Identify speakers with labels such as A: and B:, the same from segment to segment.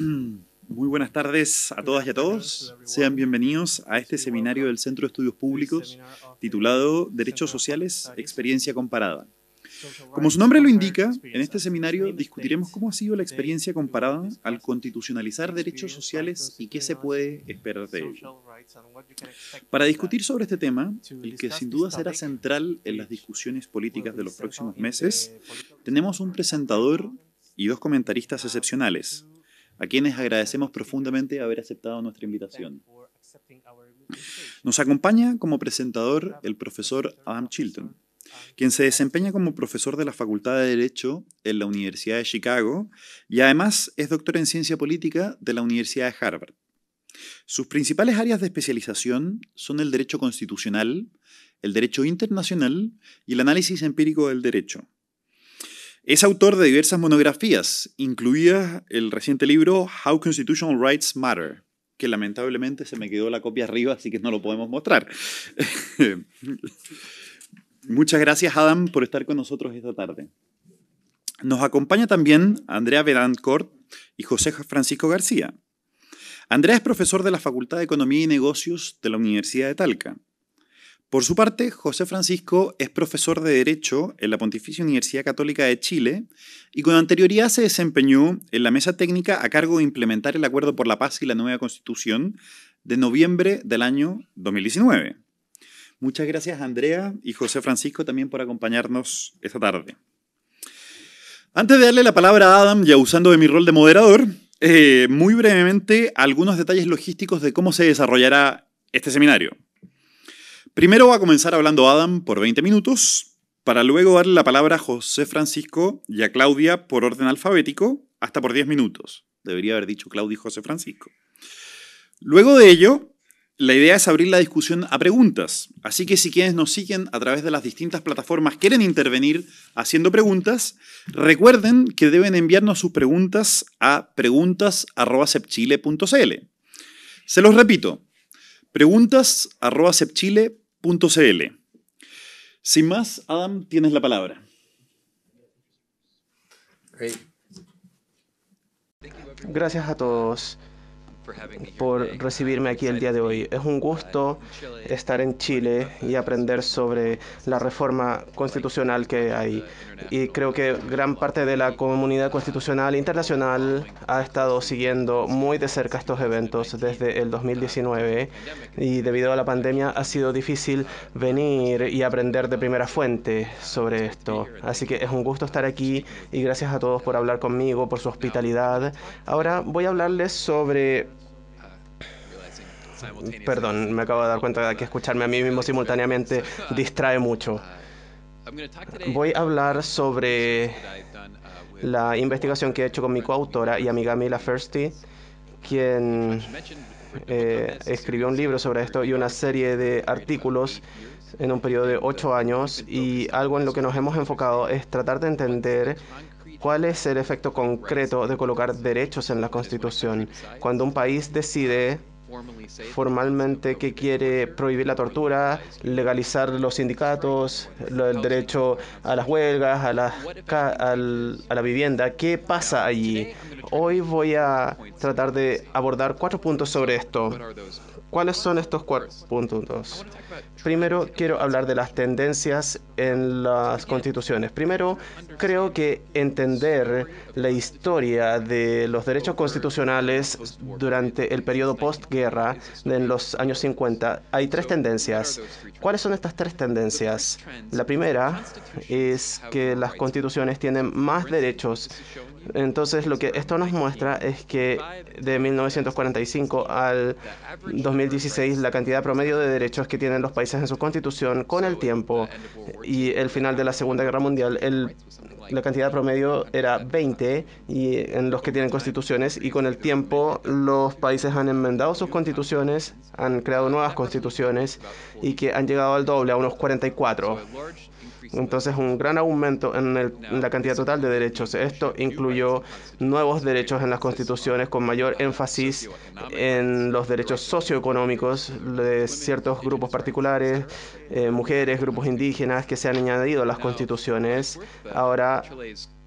A: Mm,
B: muy buenas tardes a todas y a todos. Sean bienvenidos a este seminario del Centro de Estudios este Públicos titulado Derechos Sociales, Experiencia Comparada. Como su nombre lo indica, en este seminario discutiremos cómo ha sido la experiencia comparada al constitucionalizar derechos sociales y qué se puede esperar de ello. Para discutir sobre este tema, el que sin duda será central en las discusiones políticas de los próximos meses, tenemos un presentador y dos comentaristas excepcionales, a quienes agradecemos profundamente haber aceptado nuestra invitación. Nos acompaña como presentador el profesor Adam Chilton, quien se desempeña como profesor de la Facultad de Derecho en la Universidad de Chicago y además es doctor en Ciencia Política de la Universidad de Harvard. Sus principales áreas de especialización son el derecho constitucional, el derecho internacional y el análisis empírico del derecho. Es autor de diversas monografías, incluida el reciente libro How Constitutional Rights Matter, que lamentablemente se me quedó la copia arriba, así que no lo podemos mostrar. Muchas gracias, Adam, por estar con nosotros esta tarde. Nos acompaña también Andrea Vedantcourt y José Francisco García. Andrea es profesor de la Facultad de Economía y Negocios de la Universidad de Talca por su parte, José Francisco es profesor de Derecho en la Pontificia Universidad Católica de Chile y con anterioridad se desempeñó en la mesa técnica a cargo de implementar el Acuerdo por la Paz y la Nueva Constitución de noviembre del año 2019. Muchas gracias Andrea y José Francisco también por acompañarnos esta tarde. Antes de darle la palabra a Adam, ya usando de mi rol de moderador, eh, muy brevemente algunos detalles logísticos de cómo se desarrollará este seminario. Primero va a comenzar hablando Adam por 20 minutos, para luego darle la palabra a José Francisco y a Claudia por orden alfabético, hasta por 10 minutos. Debería haber dicho Claudia y José Francisco. Luego de ello, la idea es abrir la discusión a preguntas. Así que si quienes nos siguen a través de las distintas plataformas quieren intervenir haciendo preguntas, recuerden que deben enviarnos sus preguntas a preguntas.cepchile.cl. Se los repito, preguntas.sepchile.cl. .cl. Sin más, Adam, tienes la palabra.
C: Gracias a todos por recibirme aquí el día de hoy. Es un gusto estar en Chile y aprender sobre la reforma constitucional que hay y creo que gran parte de la comunidad constitucional e internacional ha estado siguiendo muy de cerca estos eventos desde el 2019 y debido a la pandemia ha sido difícil venir y aprender de primera fuente sobre esto. Así que es un gusto estar aquí y gracias a todos por hablar conmigo, por su hospitalidad. Ahora voy a hablarles sobre Perdón, me acabo de dar cuenta de que escucharme a mí mismo simultáneamente distrae mucho. Voy a hablar sobre uh, la investigación que he hecho con mi coautora y amiga Mila Firsty, quien eh, escribió un libro sobre esto y una serie de artículos en un periodo de ocho años y algo en lo que nos hemos enfocado es tratar de entender cuál es el efecto concreto de colocar derechos en la Constitución. Cuando un país decide formalmente que quiere prohibir la tortura, legalizar los sindicatos, el derecho a las huelgas, a la, a la vivienda. ¿Qué pasa allí? Hoy voy a tratar de abordar cuatro puntos sobre esto. ¿Cuáles son estos cuatro puntos? Primero, quiero hablar de las tendencias en las constituciones. Primero, creo que entender la historia de los derechos constitucionales durante el periodo postguerra en los años 50, hay tres tendencias. ¿Cuáles son estas tres tendencias? La primera es que las constituciones tienen más derechos entonces, lo que esto nos muestra es que de 1945 al 2016, la cantidad promedio de derechos que tienen los países en su constitución con el tiempo y el final de la Segunda Guerra Mundial, la cantidad promedio era 20 y en los que tienen constituciones y con el tiempo los países han enmendado sus constituciones, han creado nuevas constituciones y que han llegado al doble, a unos 44. Entonces, un gran aumento en, la cantidad total de derechos. Esto incluyó nuevos derechos en las constituciones con mayor énfasis en los derechos socioeconómicos de ciertos grupos particulares, eh, mujeres, grupos indígenas que se han añadido a las constituciones. Ahora,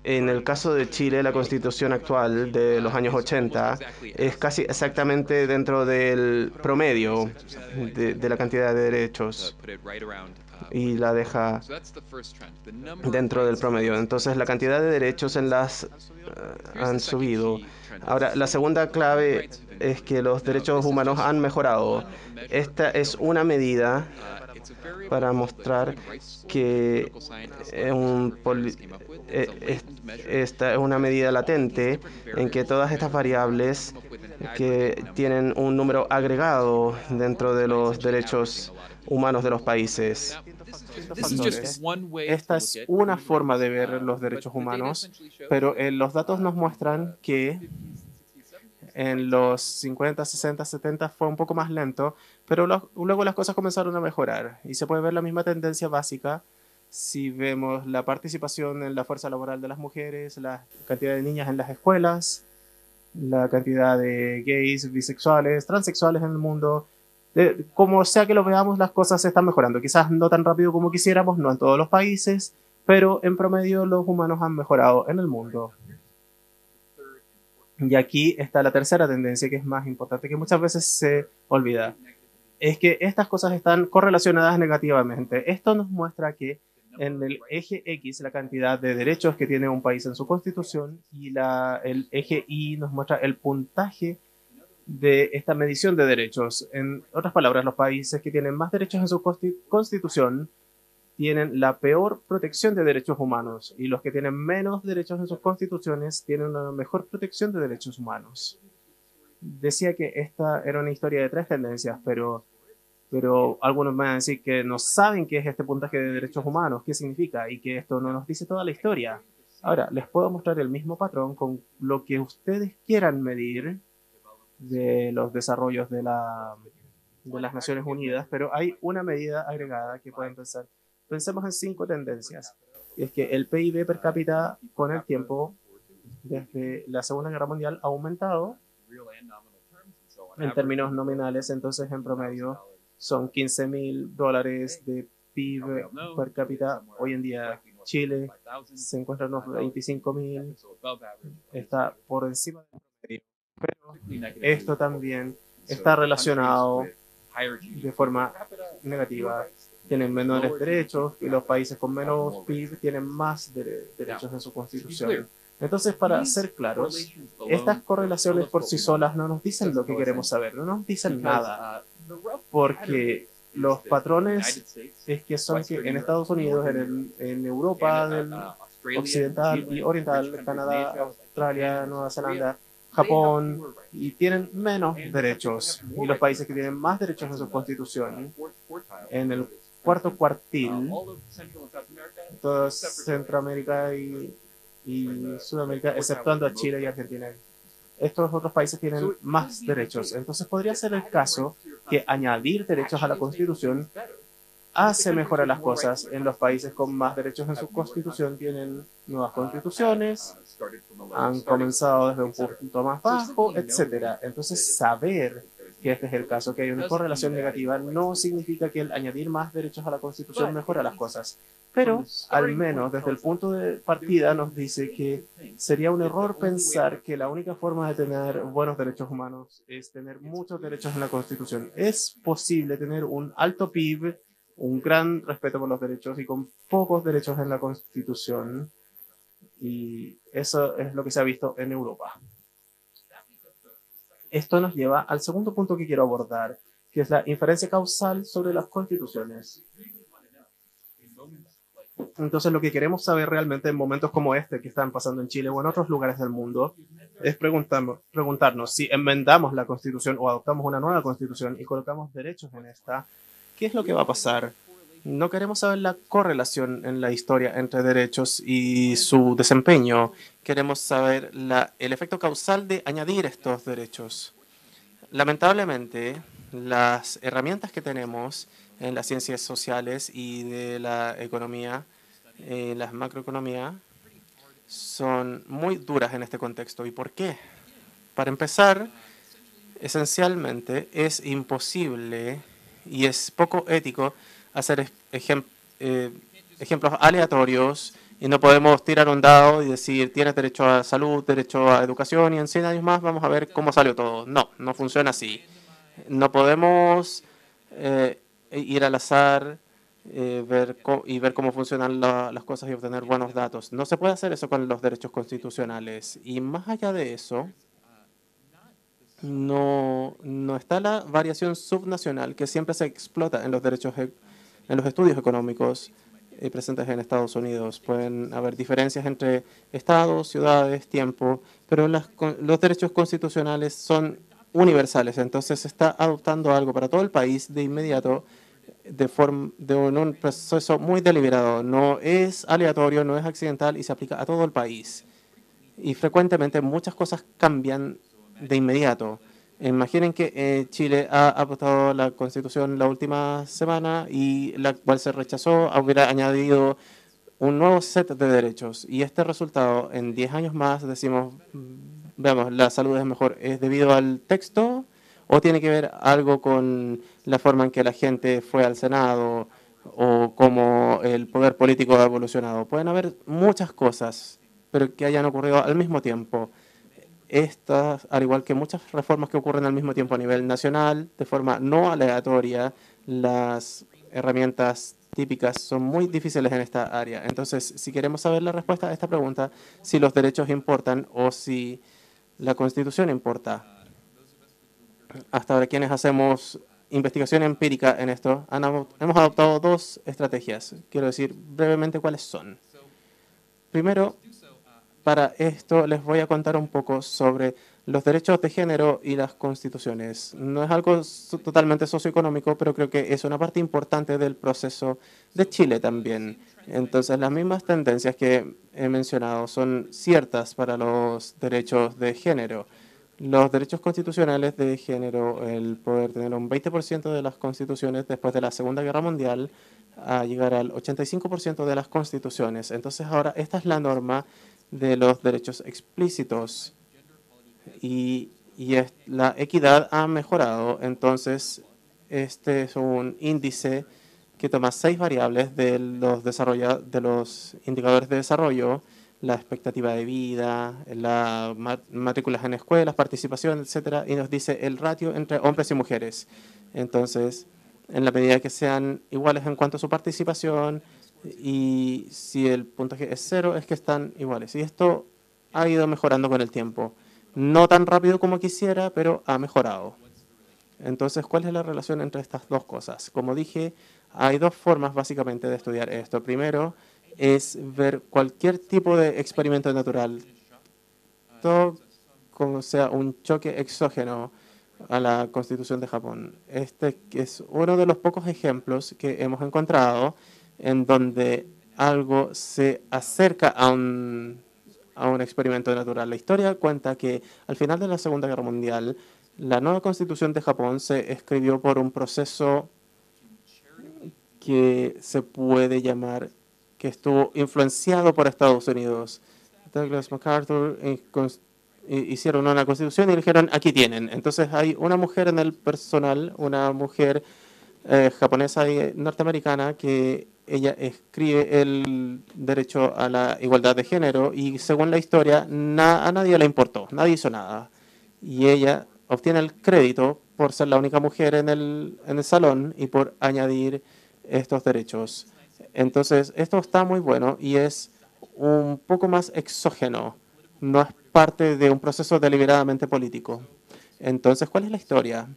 C: en el caso de Chile, la constitución actual de los años 80 es casi exactamente dentro del promedio de la cantidad de derechos
B: y la deja dentro del
C: promedio. Entonces la cantidad de derechos en las eh, han subido. Ahora, la segunda clave es que los derechos humanos han mejorado. Esta es una medida para mostrar que eh, eh, esta es una medida latente en que todas estas variables que tienen un número agregado dentro de los derechos humanos de los países. Esta es una forma de ver los derechos humanos, pero eh, los datos nos muestran que en los 50, 60, 70 fue un poco más lento, pero luego las cosas comenzaron a mejorar y se puede ver la misma tendencia básica si vemos la participación en la fuerza laboral de las mujeres, la cantidad de niñas en las escuelas, la cantidad de gays, bisexuales, transexuales en el mundo, como sea que lo veamos, las cosas se están mejorando. Quizás no tan rápido como quisiéramos, no en todos los países, pero en promedio los humanos han mejorado en el mundo. Y aquí está la tercera tendencia que es más importante, que muchas veces se olvida. Es que estas cosas están correlacionadas negativamente. Esto nos muestra que en el eje X la cantidad de derechos que tiene un país en su constitución y la, el eje Y nos muestra el puntaje de esta medición de derechos. En otras palabras, los países que tienen más derechos en su constitución tienen la peor protección de derechos humanos y los que tienen menos derechos en sus constituciones tienen una mejor protección de derechos humanos. Decía que esta era una historia de tres tendencias, pero, pero algunos me van a decir que no saben qué es este puntaje de derechos humanos, qué significa y que esto no nos dice toda la historia. Ahora, les puedo mostrar el mismo patrón con lo que ustedes quieran medir de los desarrollos de, la, de las Naciones Unidas, pero hay una medida agregada que pueden pensar. Pensemos en cinco tendencias. es que el PIB per cápita con el tiempo, desde la Segunda Guerra Mundial, ha aumentado en términos nominales, entonces en promedio son 15 mil dólares de PIB per cápita. Hoy en día Chile se encuentra en unos 25 mil, está por encima de pero esto también está relacionado de forma negativa. Tienen menores derechos y los países con menos PIB tienen más derechos en su constitución. Entonces, para ser claros, estas correlaciones por sí solas no nos dicen lo que queremos saber, no nos dicen nada, uh, porque los patrones es que son que en Estados Unidos, en, el, en uh, Europa
A: uh, occidental y
C: oriental, Canadá, Australia, Nueva Zelanda, Japón, y tienen menos derechos. Y los países que tienen más derechos en su constitución, en el cuarto cuartil, toda Centroamérica y, y Sudamérica, exceptuando a Chile y Argentina. Estos otros países tienen más derechos. Entonces podría ser el caso que añadir derechos a la Constitución hace mejorar las cosas. En los países con más derechos en su constitución tienen nuevas constituciones, han comenzado desde un punto más bajo, etc. Entonces, saber que este es el caso, que hay una correlación negativa, no significa que el añadir más derechos a la constitución mejora las cosas. Pero, al menos desde el punto de partida, nos dice que sería un error pensar que la única forma de tener buenos derechos humanos es tener muchos derechos en la Constitución. Es posible tener un alto PIB un gran respeto por los derechos y con pocos derechos en la Constitución. Y eso es lo que se ha visto en Europa. Esto nos lleva al segundo punto que quiero abordar, que es la inferencia causal sobre las constituciones. Entonces lo que queremos saber realmente en momentos como este que están pasando en Chile o en otros lugares del mundo es preguntarnos si enmendamos la constitución o adoptamos una nueva constitución y colocamos derechos en esta, ¿Qué es lo que va a pasar? No queremos saber la correlación en la historia entre derechos y su desempeño. Queremos saber el efecto causal de añadir estos derechos. Lamentablemente, las herramientas que tenemos en las ciencias sociales y de la economía, en eh, la macroeconomía, son muy duras en este contexto. ¿Y por qué? Para empezar, esencialmente es imposible y es poco ético hacer eh, ejemplos aleatorios y no podemos tirar un dado y decir tienes derecho a salud, derecho a educación y en 100 años más vamos a ver cómo salió todo. No, no funciona así. No podemos eh, ir al azar eh, ver y ver cómo funcionan las cosas y obtener buenos datos. No se puede hacer eso con los derechos constitucionales. Y más allá de eso, no, no está la variación subnacional que siempre se explota en los derechos e, en los estudios económicos eh, presentes en Estados Unidos. Pueden haber diferencias entre estados, ciudades, tiempo, pero los derechos constitucionales son universales. Entonces se está adoptando algo para todo el país de inmediato, de, forma, de un proceso muy deliberado. No es aleatorio, no es accidental y se aplica a todo el país. Y frecuentemente muchas cosas cambian de inmediato. Imaginen que eh, Chile ha apostado la constitución la última semana y la cual se rechazó, hubiera añadido un nuevo set de derechos. Y este resultado, en 10 años más, decimos, veamos, la salud es mejor, ¿es debido al texto o tiene que ver algo con la forma en que la gente fue al Senado o cómo el poder político ha evolucionado? Pueden haber muchas cosas, pero que hayan ocurrido al mismo tiempo estas, al igual que muchas reformas que ocurren al mismo tiempo a nivel nacional, de forma no aleatoria, las herramientas típicas son muy difíciles en esta área. Entonces, si queremos saber la respuesta a esta pregunta, si los derechos importan o si la Constitución importa. Hasta ahora, quienes hacemos investigación empírica en esto, hemos adoptado dos estrategias. Quiero decir brevemente cuáles son. Primero, para esto les voy a contar un poco sobre los derechos de género y las constituciones. No es algo totalmente socioeconómico, pero creo que es una parte importante del proceso de Chile también. Entonces, las mismas tendencias que he mencionado son ciertas para los derechos de género. Los derechos constitucionales de género, el poder tener un 20% de las constituciones después de la Segunda Guerra Mundial, a llegar al 85% de las constituciones. Entonces, ahora esta es la norma de los derechos explícitos y, la equidad ha mejorado. Entonces, este es un índice que toma seis variables de los, de los indicadores de desarrollo, la expectativa de vida, las matrículas en escuelas, participación, etcétera, y nos dice el ratio entre hombres y mujeres. Entonces, en la medida que sean iguales en cuanto a su participación, y si el puntaje es cero es que están iguales. Y esto ha ido mejorando con el tiempo. No tan rápido como quisiera, pero ha mejorado. Entonces, ¿cuál es la relación entre estas dos cosas? Como dije, hay dos formas básicamente de estudiar esto. Primero es ver cualquier tipo de experimento natural, todo como sea un choque exógeno a la Constitución de Japón. Este es uno de los pocos ejemplos que hemos encontrado en donde algo se acerca a un, experimento natural. La historia cuenta que al final de la Segunda Guerra Mundial, la nueva constitución de Japón se escribió por un proceso que se puede llamar que estuvo influenciado por Estados Unidos. Douglas MacArthur eh, eh, hicieron una constitución y dijeron, aquí tienen. Entonces hay una mujer en el personal, una mujer eh, japonesa y norteamericana que ella escribe el derecho a la igualdad de género y según la historia a nadie le importó, nadie hizo nada. Y ella obtiene el crédito por ser la única mujer en en el salón y por añadir estos derechos. Entonces, esto está muy bueno y es un poco más exógeno, no es parte de un proceso deliberadamente político. Entonces, ¿cuál es la historia?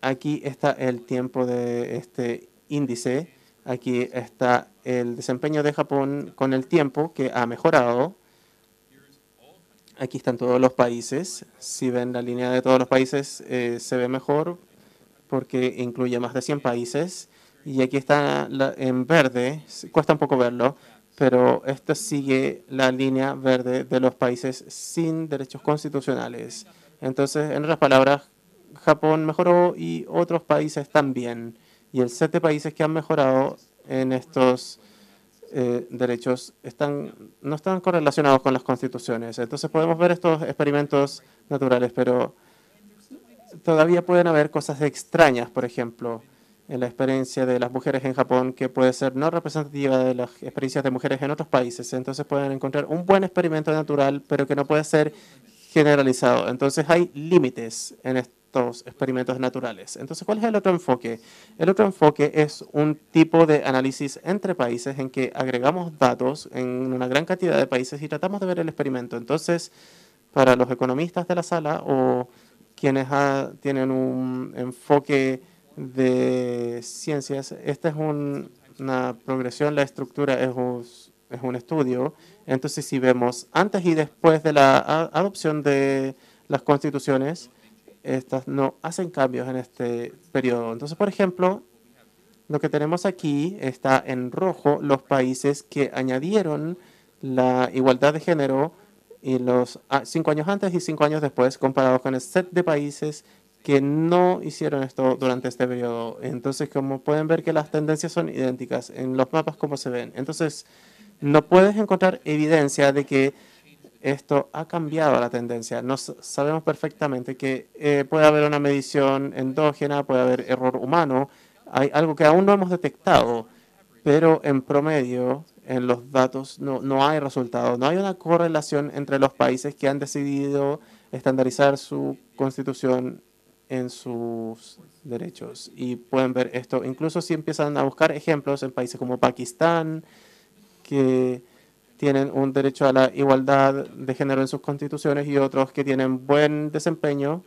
C: Aquí está el tiempo de este índice Aquí está el desempeño de Japón con el tiempo, que ha mejorado. Aquí están todos los países. Si ven la línea de todos los países, eh, se ve mejor porque incluye más de 100 países. Y aquí está en verde, cuesta un poco verlo, pero esta sigue la línea verde de los países sin derechos constitucionales. Entonces, en otras palabras, Japón mejoró y otros países también. Y el set de países que han mejorado en estos eh, derechos están, no están correlacionados con las constituciones. Entonces podemos ver estos experimentos naturales, pero todavía pueden haber cosas extrañas, por ejemplo, en la experiencia de las mujeres en Japón, que puede ser no representativa de las experiencias de mujeres en otros países. Entonces pueden encontrar un buen experimento natural, pero que no puede ser generalizado. Entonces hay límites en, esto experimentos naturales. Entonces, ¿cuál es el otro enfoque? El otro enfoque es un tipo de análisis entre países en que agregamos datos en una gran cantidad de países y tratamos de ver el experimento. Entonces, para los economistas de la sala o quienes tienen un enfoque de ciencias, esta es una progresión, la estructura es un estudio. Entonces, si vemos antes y después de la adopción de las constituciones, estas no hacen cambios en este periodo. Entonces, por ejemplo, lo que tenemos aquí está en rojo los países que añadieron la igualdad de género y los ah, cinco años antes y cinco años después, comparados con el set de países que no hicieron esto durante este periodo. Entonces, como pueden ver que las tendencias son idénticas en los mapas como se ven. Entonces, no puedes encontrar evidencia de que esto ha cambiado la tendencia. Nos sabemos perfectamente que eh, puede haber una medición endógena, puede haber error humano, hay algo que aún no hemos detectado, pero en promedio en los datos no, no hay resultado. no hay una correlación entre los países que han decidido estandarizar su constitución en sus derechos. Y pueden ver esto, incluso si empiezan a buscar ejemplos en países como Pakistán, que tienen un derecho a la igualdad de género en sus constituciones y otros que tienen buen desempeño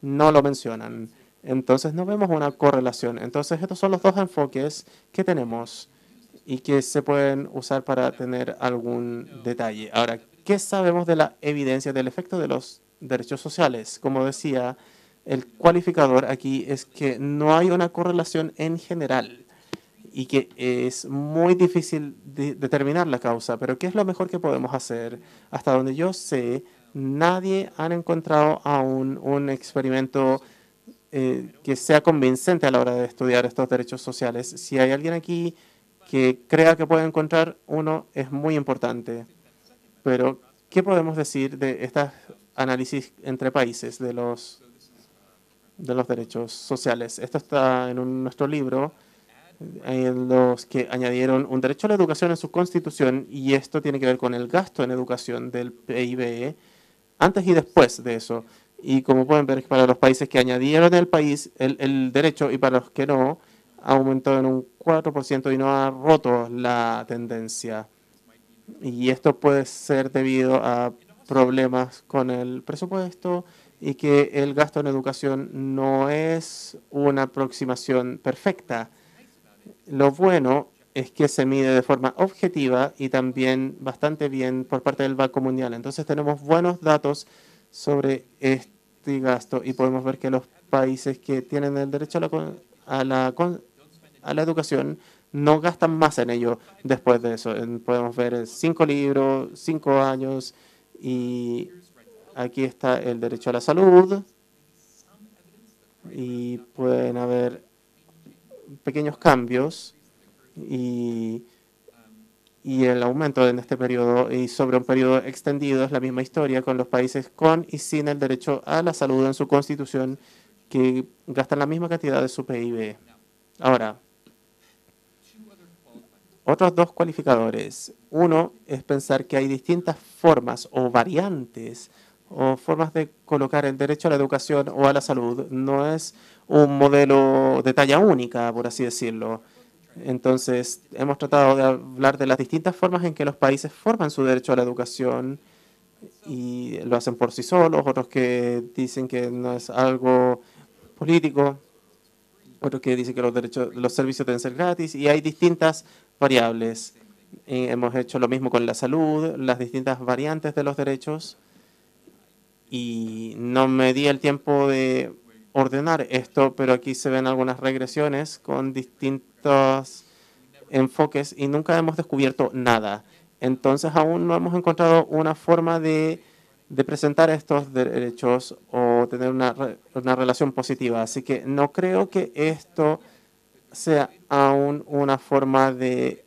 C: no lo mencionan. Entonces no vemos una correlación. Entonces estos son los dos enfoques que tenemos y que se pueden usar para tener algún detalle. Ahora, ¿qué sabemos de la evidencia del efecto de los derechos sociales? Como decía, el cualificador aquí es que no hay una correlación en general y que es muy difícil determinar la causa, pero ¿qué es lo mejor que podemos hacer? Hasta donde yo sé, nadie ha encontrado aún un experimento eh, que sea convincente a la hora de estudiar estos derechos sociales. Si hay alguien aquí que crea que puede encontrar uno, es muy importante. Pero, ¿qué podemos decir de estos análisis entre países de los, de los derechos sociales? Esto está en nuestro libro los que añadieron un derecho a la educación en su constitución y esto tiene que ver con el gasto en educación del PIB e antes y después de eso. Y como pueden ver, para los países que añadieron el país el, derecho y para los que no, ha aumentado en un 4% y no ha roto la tendencia. Y esto puede ser debido a problemas con el presupuesto y que el gasto en educación no es una aproximación perfecta lo bueno es que se mide de forma objetiva y también bastante bien por parte del Banco Mundial. Entonces tenemos buenos datos sobre este gasto y podemos ver que los países que tienen el derecho a la, educación no gastan más en ello después de eso. Podemos ver cinco libros, cinco años y aquí está el derecho a la salud y pueden haber pequeños cambios y, y el aumento en este periodo y sobre un periodo extendido es la misma historia con los países con y sin el derecho a la salud en su constitución que gastan la misma cantidad de su PIB. Ahora, otros dos cualificadores. Uno es pensar que hay distintas formas o variantes o formas de colocar el derecho a la educación o a la salud. No es un modelo de talla única, por así decirlo. Entonces, hemos tratado de hablar de las distintas formas en que los países forman su derecho a la educación y lo hacen por sí solos, otros que dicen que no es algo político, otros que dicen que los, derechos, los servicios deben ser gratis y hay distintas variables. hemos hecho lo mismo con la salud, las distintas variantes de los derechos y no me di el tiempo de ordenar esto, pero aquí se ven algunas regresiones con distintos enfoques y nunca hemos descubierto nada. Entonces aún no hemos encontrado una forma de, presentar estos derechos o tener una, relación positiva. Así que no creo que esto sea aún una forma de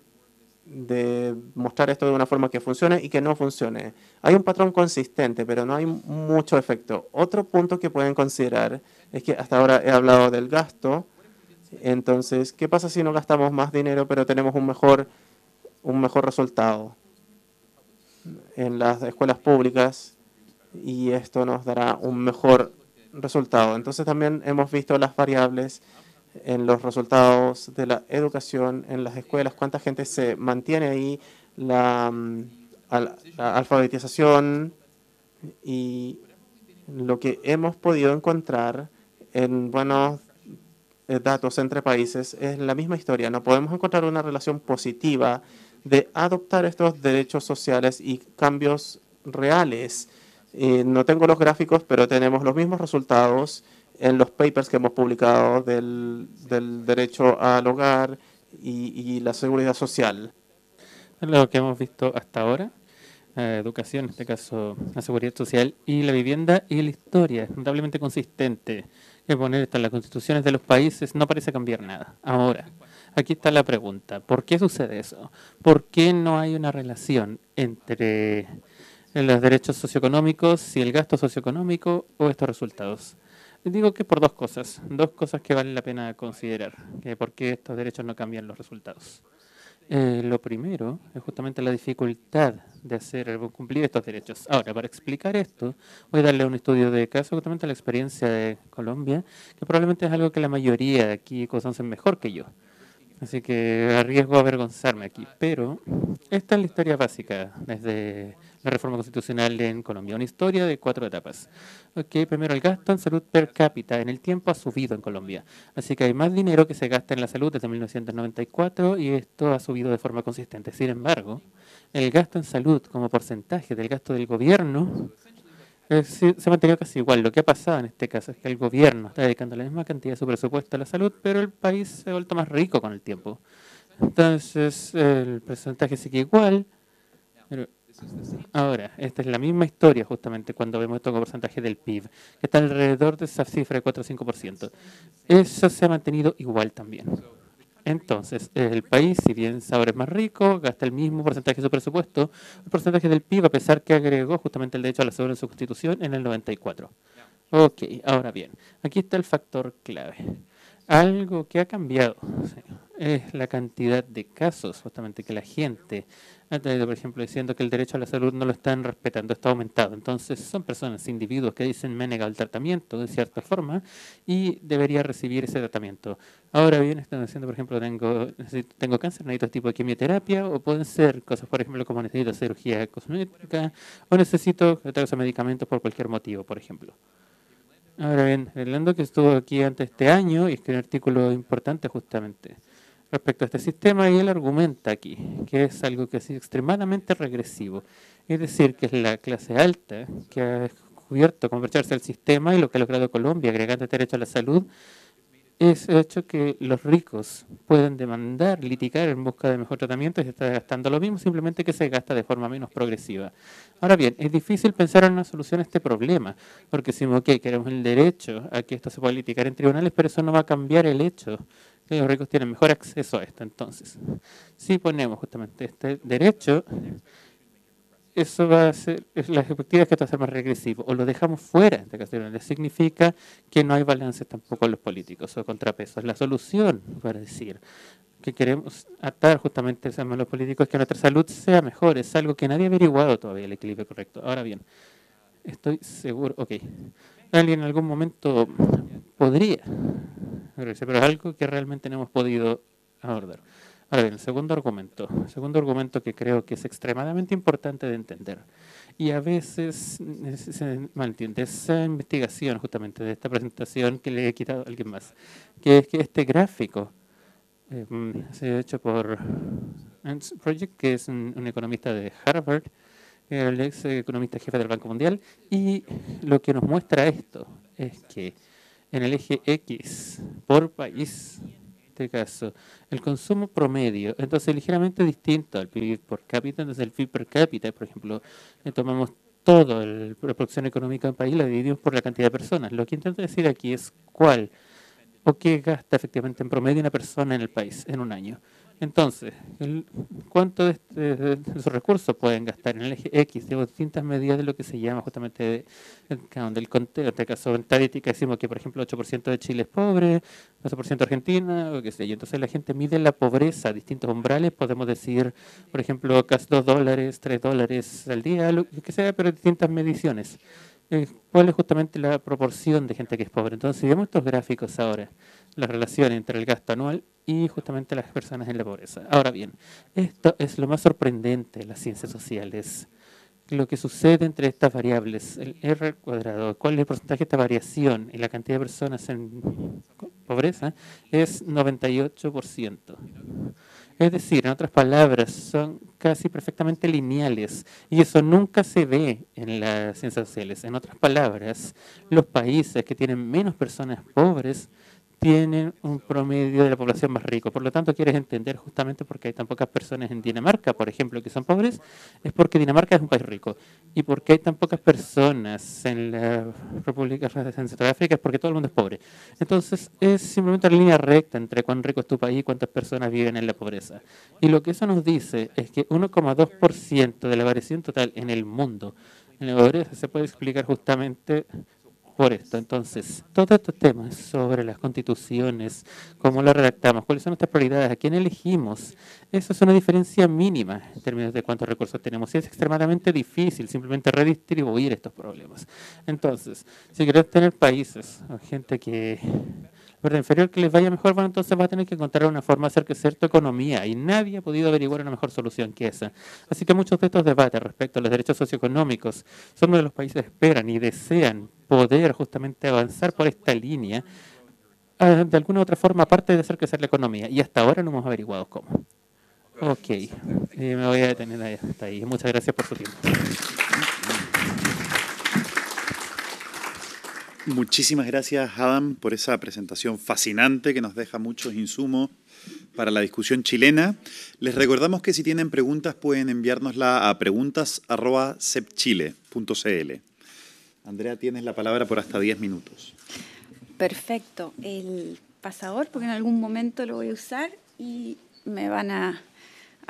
C: mostrar esto de una forma que funcione y que no funcione. Hay un patrón consistente, pero no hay mucho efecto. Otro punto que pueden considerar es que hasta ahora he hablado del gasto. Entonces, ¿qué pasa si no gastamos más dinero pero tenemos un mejor, un mejor resultado en las escuelas públicas? Y esto nos dará un mejor resultado. Entonces también hemos visto las variables en los resultados de la educación en las escuelas, cuánta gente se mantiene ahí, la, mm, la alfabetización y lo que hemos podido encontrar en buenos eh, datos entre países es la misma historia. No podemos encontrar una relación positiva de adoptar estos derechos sociales y cambios reales. Eh, no tengo los gráficos, pero tenemos los mismos resultados en los papers que hemos publicado del, derecho al hogar y, la seguridad social.
D: Lo que hemos visto hasta ahora, eh, educación, en este caso la seguridad social y la vivienda y la historia, es notablemente consistente que poner esto las constituciones de los países no parece cambiar nada. Ahora, aquí está la pregunta. ¿Por qué sucede eso? ¿Por qué no hay una relación entre los derechos socioeconómicos y el gasto socioeconómico o estos resultados? Digo que por dos cosas, dos cosas que valen la pena considerar, que por qué estos derechos no cambian los resultados. Eh, lo primero es justamente la dificultad de hacer cumplir estos derechos. Ahora, para explicar esto, voy a darle un estudio de caso, justamente la experiencia de Colombia, que probablemente es algo que la mayoría de aquí conocen mejor que yo. Así que arriesgo a avergonzarme aquí. Pero esta es la historia básica desde la reforma constitucional en Colombia. Una historia de cuatro etapas. primero, el gasto en salud per cápita en el tiempo ha subido en Colombia. Así que hay más dinero que se gasta en la salud desde 1994 y esto ha subido de forma consistente. Sin embargo, el gasto en salud como porcentaje del gasto del gobierno eh, se ha mantenido casi igual. Lo que ha pasado en este caso es que el gobierno está dedicando la misma cantidad de su presupuesto a la salud, pero el país se ha vuelto más rico con el tiempo. Entonces, el porcentaje sigue igual. Pero Ahora, esta es la misma historia justamente cuando vemos esto el porcentaje del PIB, que está alrededor de esa cifra de 4 o 5%. Eso se ha mantenido igual también. Entonces, el país, si bien ahora es más rico, gasta el mismo porcentaje de su presupuesto, el porcentaje del PIB, a pesar que agregó justamente el derecho a la seguridad en su constitución en el 94. Ok, ahora bien, aquí está el factor clave. Algo que ha cambiado es la cantidad de casos, justamente que la gente ha tenido, por ejemplo, diciendo que el derecho a la salud no lo están respetando, está aumentado. Entonces, son personas, individuos que dicen me negado el tratamiento de cierta forma y debería recibir ese tratamiento. Ahora bien, están diciendo, por ejemplo, tengo, tengo cáncer, necesito tipo de quimioterapia, o pueden ser cosas, por ejemplo, como necesito cirugía cosmética, o necesito otra medicamentos por cualquier motivo, por ejemplo. Ahora bien, hablando que estuvo aquí antes este año y escribió un artículo importante justamente respecto a este sistema y él argumenta aquí que es algo que es extremadamente regresivo. Es decir, que es la clase alta que ha descubierto convertirse al sistema y lo que ha logrado Colombia, agregando derecho a la salud, es el hecho que los ricos pueden demandar, litigar en busca de mejor tratamiento y se está gastando lo mismo, simplemente que se gasta de forma menos progresiva. Ahora bien, es difícil pensar en una solución a este problema, porque decimos, que queremos el derecho a que esto se pueda litigar en tribunales, pero eso no va a cambiar el hecho que los ricos tienen mejor acceso a esto. Entonces, si ponemos justamente este derecho eso va a ser, la perspectiva es que esto sea más regresivo, o lo dejamos fuera de esta significa que no hay balance tampoco en los políticos o contrapesos. La solución, para decir, que queremos atar justamente a los políticos es que nuestra salud sea mejor, es algo que nadie ha averiguado todavía el equilibrio correcto. Ahora bien, estoy seguro, ok, alguien en algún momento podría, pero es algo que realmente no hemos podido abordar. Ahora bien, el segundo argumento, segundo argumento que creo que es extremadamente importante de entender y a veces se malentiende eh, esa investigación justamente de esta presentación que le he quitado a alguien más, que es que este gráfico em, se ha hecho por Project, que es un, economista de Harvard, el ex economista jefe del Banco Mundial, y lo que nos muestra esto es que en el eje X por país este caso, el consumo promedio, entonces ligeramente distinto al PIB por cápita, entonces el PIB per cápita, por ejemplo, tomamos toda la producción económica del país, la dividimos por la cantidad de personas. Lo que intento decir aquí es cuál o qué gasta efectivamente en promedio una persona en el país en un año. Entonces, el, ¿cuánto de, este, esos recursos pueden gastar en el eje X? Tengo distintas medidas de lo que se llama justamente el conteo. En este caso, en que decimos que, por ejemplo, 8% de Chile es pobre, 12% Argentina, o qué sé yo. Entonces, la gente mide la pobreza, distintos umbrales. Podemos decir, por ejemplo, casi 2 dólares, 3 dólares al día, lo que sea, pero distintas mediciones. Eh, ¿Cuál es justamente la proporción de gente que es pobre? Entonces, si vemos estos gráficos ahora, la relación entre el gasto anual y justamente las personas en la pobreza. Ahora bien, esto es lo más sorprendente de las ciencias sociales. Lo que sucede entre estas variables, el R al cuadrado, cuál es el porcentaje de esta variación en la cantidad de personas en pobreza, es 98%. Es decir, en otras palabras, son casi perfectamente lineales y eso nunca se ve en las ciencias sociales. En otras palabras, los países que tienen menos personas pobres tienen un promedio de la población más rico. Por lo tanto, quieres entender justamente por qué hay tan pocas personas en Dinamarca, por ejemplo, que son pobres, es porque Dinamarca es un país rico. Y por qué hay tan pocas personas en la República de África es porque todo el mundo es pobre. Entonces, es simplemente la línea recta entre cuán rico es tu país y cuántas personas viven en la pobreza. Y lo que eso nos dice es que 1,2% de la variación total en el mundo en la pobreza se puede explicar justamente por esto. Entonces, todos estos temas sobre las constituciones, cómo las redactamos, cuáles son nuestras prioridades, a quién elegimos, eso es una diferencia mínima en términos de cuántos recursos tenemos. Y es extremadamente difícil simplemente redistribuir estos problemas. Entonces, si querés tener países o gente que pero inferior que les vaya mejor, bueno, entonces va a tener que encontrar una forma de hacer crecer tu economía y nadie ha podido averiguar una mejor solución que esa. Así que muchos de estos debates respecto a los derechos socioeconómicos son donde los países esperan y desean poder justamente avanzar por esta línea ah, de alguna u otra forma, aparte de hacer crecer la economía. Y hasta ahora no hemos averiguado cómo. Ok, eh, me voy a detener hasta ahí. Muchas gracias por su tiempo.
B: Muchísimas gracias, Adam, por esa presentación fascinante que nos deja muchos insumos para la discusión chilena. Les recordamos que si tienen preguntas pueden enviárnosla a preguntas.cepchile.cl. Andrea, tienes la palabra por hasta 10 minutos.
A: Perfecto. El pasador, porque en algún momento lo voy a usar y me van a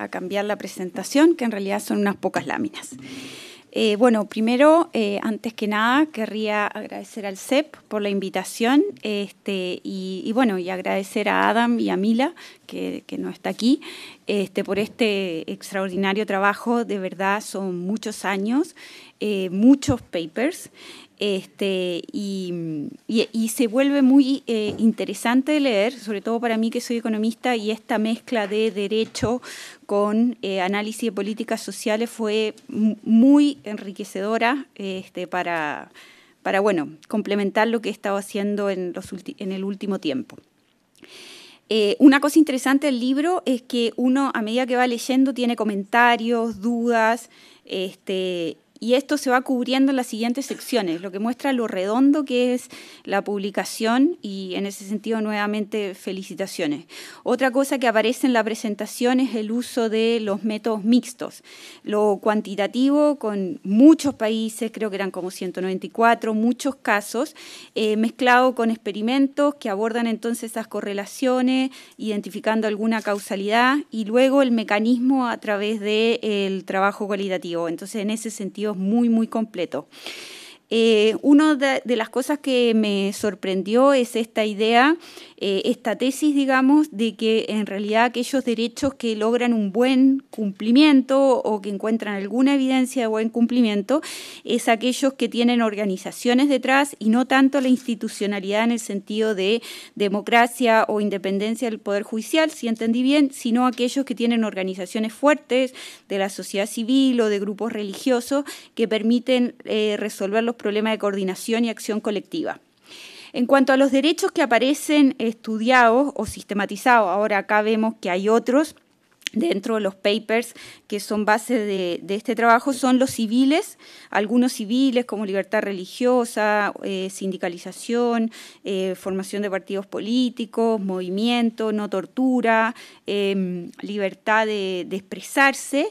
A: cambiar la presentación, que en realidad son unas pocas láminas. Eh, bueno, primero, eh, antes que nada, querría agradecer al CEP por la invitación este, y, bueno, y agradecer a Adam y a Mila, que, no está aquí, este, por este extraordinario trabajo. De verdad, son muchos años, eh, muchos papers. Este, y, se vuelve muy eh, interesante de leer, sobre todo para mí que soy economista, y esta mezcla de derecho con eh, análisis de políticas sociales fue muy enriquecedora este, para, para bueno, complementar lo que he estado haciendo en, los en el último tiempo. Eh, una cosa interesante del libro es que uno, a medida que va leyendo, tiene comentarios, dudas, este, y esto se va cubriendo en las siguientes secciones, lo que muestra lo redondo que es la publicación y en ese sentido nuevamente felicitaciones. Otra cosa que aparece en la presentación es el uso de los métodos mixtos, lo cuantitativo con muchos países, creo que eran como 194, muchos casos, eh, mezclado con experimentos que abordan entonces esas correlaciones, identificando alguna causalidad y luego el mecanismo a través del eh, trabajo cualitativo. Entonces en ese sentido muy, muy completo. Eh, una de, las cosas que me sorprendió es esta idea, eh, esta tesis, digamos, de que en realidad aquellos derechos que logran un buen cumplimiento o que encuentran alguna evidencia de buen cumplimiento es aquellos que tienen organizaciones detrás y no tanto la institucionalidad en el sentido de democracia o independencia del Poder Judicial, si entendí bien, sino aquellos que tienen organizaciones fuertes de la sociedad civil o de grupos religiosos que permiten eh, resolver los problemas problema de coordinación y acción colectiva. En cuanto a los derechos que aparecen estudiados o sistematizados, ahora acá vemos que hay otros dentro de los papers que son base de, este trabajo, son los civiles, algunos civiles como libertad religiosa, eh, sindicalización, eh, formación de partidos políticos, movimiento, no tortura, em, libertad de expresarse,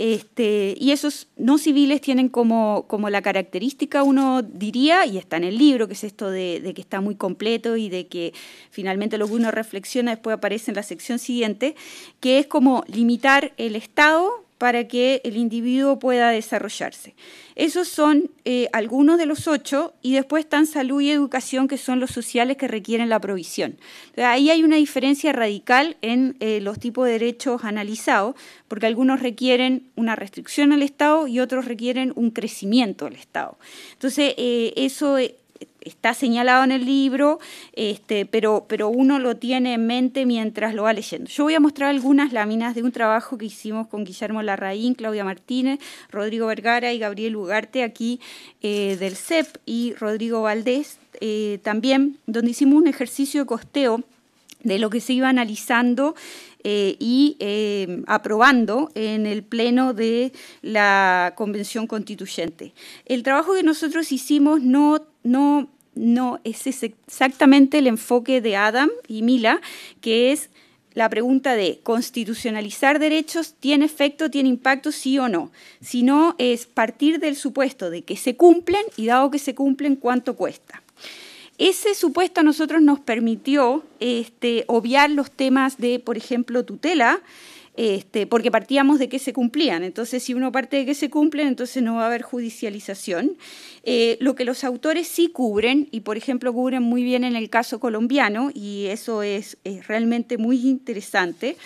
A: este, y esos no civiles tienen como, como, la característica, uno diría, y está en el libro, que es esto de, de, que está muy completo y de que finalmente lo que uno reflexiona después aparece en la sección siguiente, que es como limitar el Estado para que el individuo pueda desarrollarse. Esos son eh, algunos de los ocho y después están salud y educación, que son los sociales que requieren la provisión. Ahí hay una diferencia radical en eh, los tipos de derechos analizados, porque algunos requieren una restricción al Estado y otros requieren un crecimiento al Estado. Entonces, eh, eso está señalado en el libro, este, pero, pero uno lo tiene en mente mientras lo va leyendo. Yo voy a mostrar algunas láminas de un trabajo que hicimos con Guillermo Larraín, Claudia Martínez, Rodrigo Vergara y Gabriel Ugarte aquí eh, del CEP y Rodrigo Valdés eh, también, donde hicimos un ejercicio de costeo de lo que se iba analizando eh, y aprobando en el Pleno de la Convención Constituyente. El trabajo que nosotros hicimos no no, no, ese es exactamente el enfoque de Adam y Mila, que es la pregunta de constitucionalizar derechos tiene efecto, tiene impacto, sí o no. Si no, es partir del supuesto de que se cumplen y dado que se cumplen, cuánto cuesta. Ese supuesto a nosotros nos permitió este, obviar los temas de, por ejemplo, tutela, este, porque partíamos de que se cumplían. Entonces, si uno parte de que se cumplen, entonces no va a haber judicialización. Eh, lo que los autores sí cubren, y por ejemplo cubren muy bien en el caso colombiano, y eso es realmente muy interesante,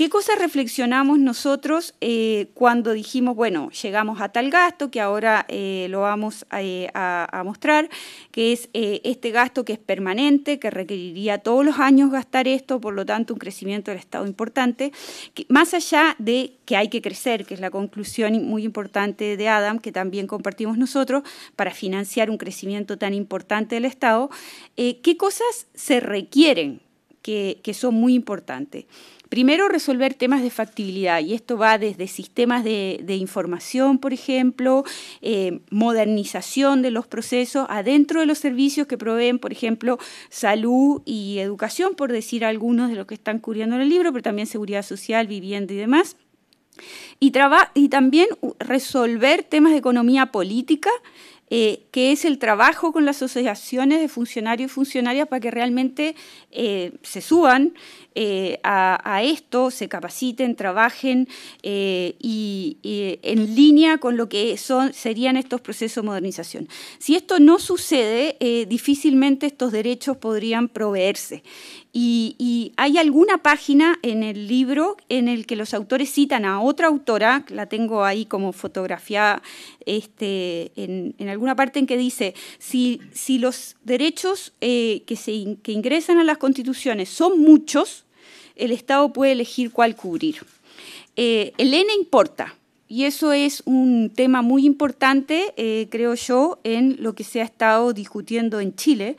A: ¿Qué cosas reflexionamos nosotros eh, cuando dijimos, bueno, llegamos a tal gasto que ahora eh, lo vamos eh, a, mostrar, que es este gasto que es permanente, que requeriría todos los años gastar esto, por lo tanto un crecimiento del Estado importante, más allá de que hay que crecer, que es la conclusión muy importante de Adam, que también compartimos nosotros, para financiar un crecimiento tan importante del Estado, ¿qué cosas se requieren que son muy importantes? Primero, resolver temas de factibilidad, y esto va desde sistemas de, información, por ejemplo, eh, modernización de los procesos adentro de los servicios que proveen, por ejemplo, salud y educación, por decir algunos de los que están cubriendo en el libro, pero también seguridad social, vivienda y demás. Y, también resolver temas de economía política, eh, que es el trabajo con las asociaciones de funcionarios y funcionarias para que realmente eh, se suban eh, a, esto, se capaciten, trabajen eh, y, en línea con lo que son, serían estos procesos de modernización. Si esto no sucede, eh, difícilmente estos derechos podrían proveerse. Y, hay alguna página en el libro en el que los autores citan a otra autora, la tengo ahí como fotografiada este, en, alguna parte en que dice, si, los derechos que, se que ingresan a las constituciones son muchos, el Estado puede elegir cuál cubrir. Eh, el N importa, y eso es un tema muy importante, eh, creo yo, en lo que se ha estado discutiendo en Chile.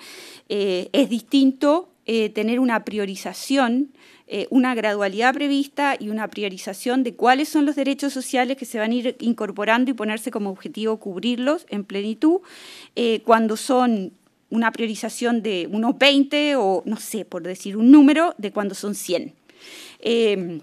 A: Eh, es distinto tener una priorización, una gradualidad prevista y una priorización de cuáles son los derechos sociales que se van a ir incorporando y ponerse como objetivo cubrirlos en plenitud, cuando son una priorización de unos 20 o no sé, por decir un número, de cuando son 100. Eh,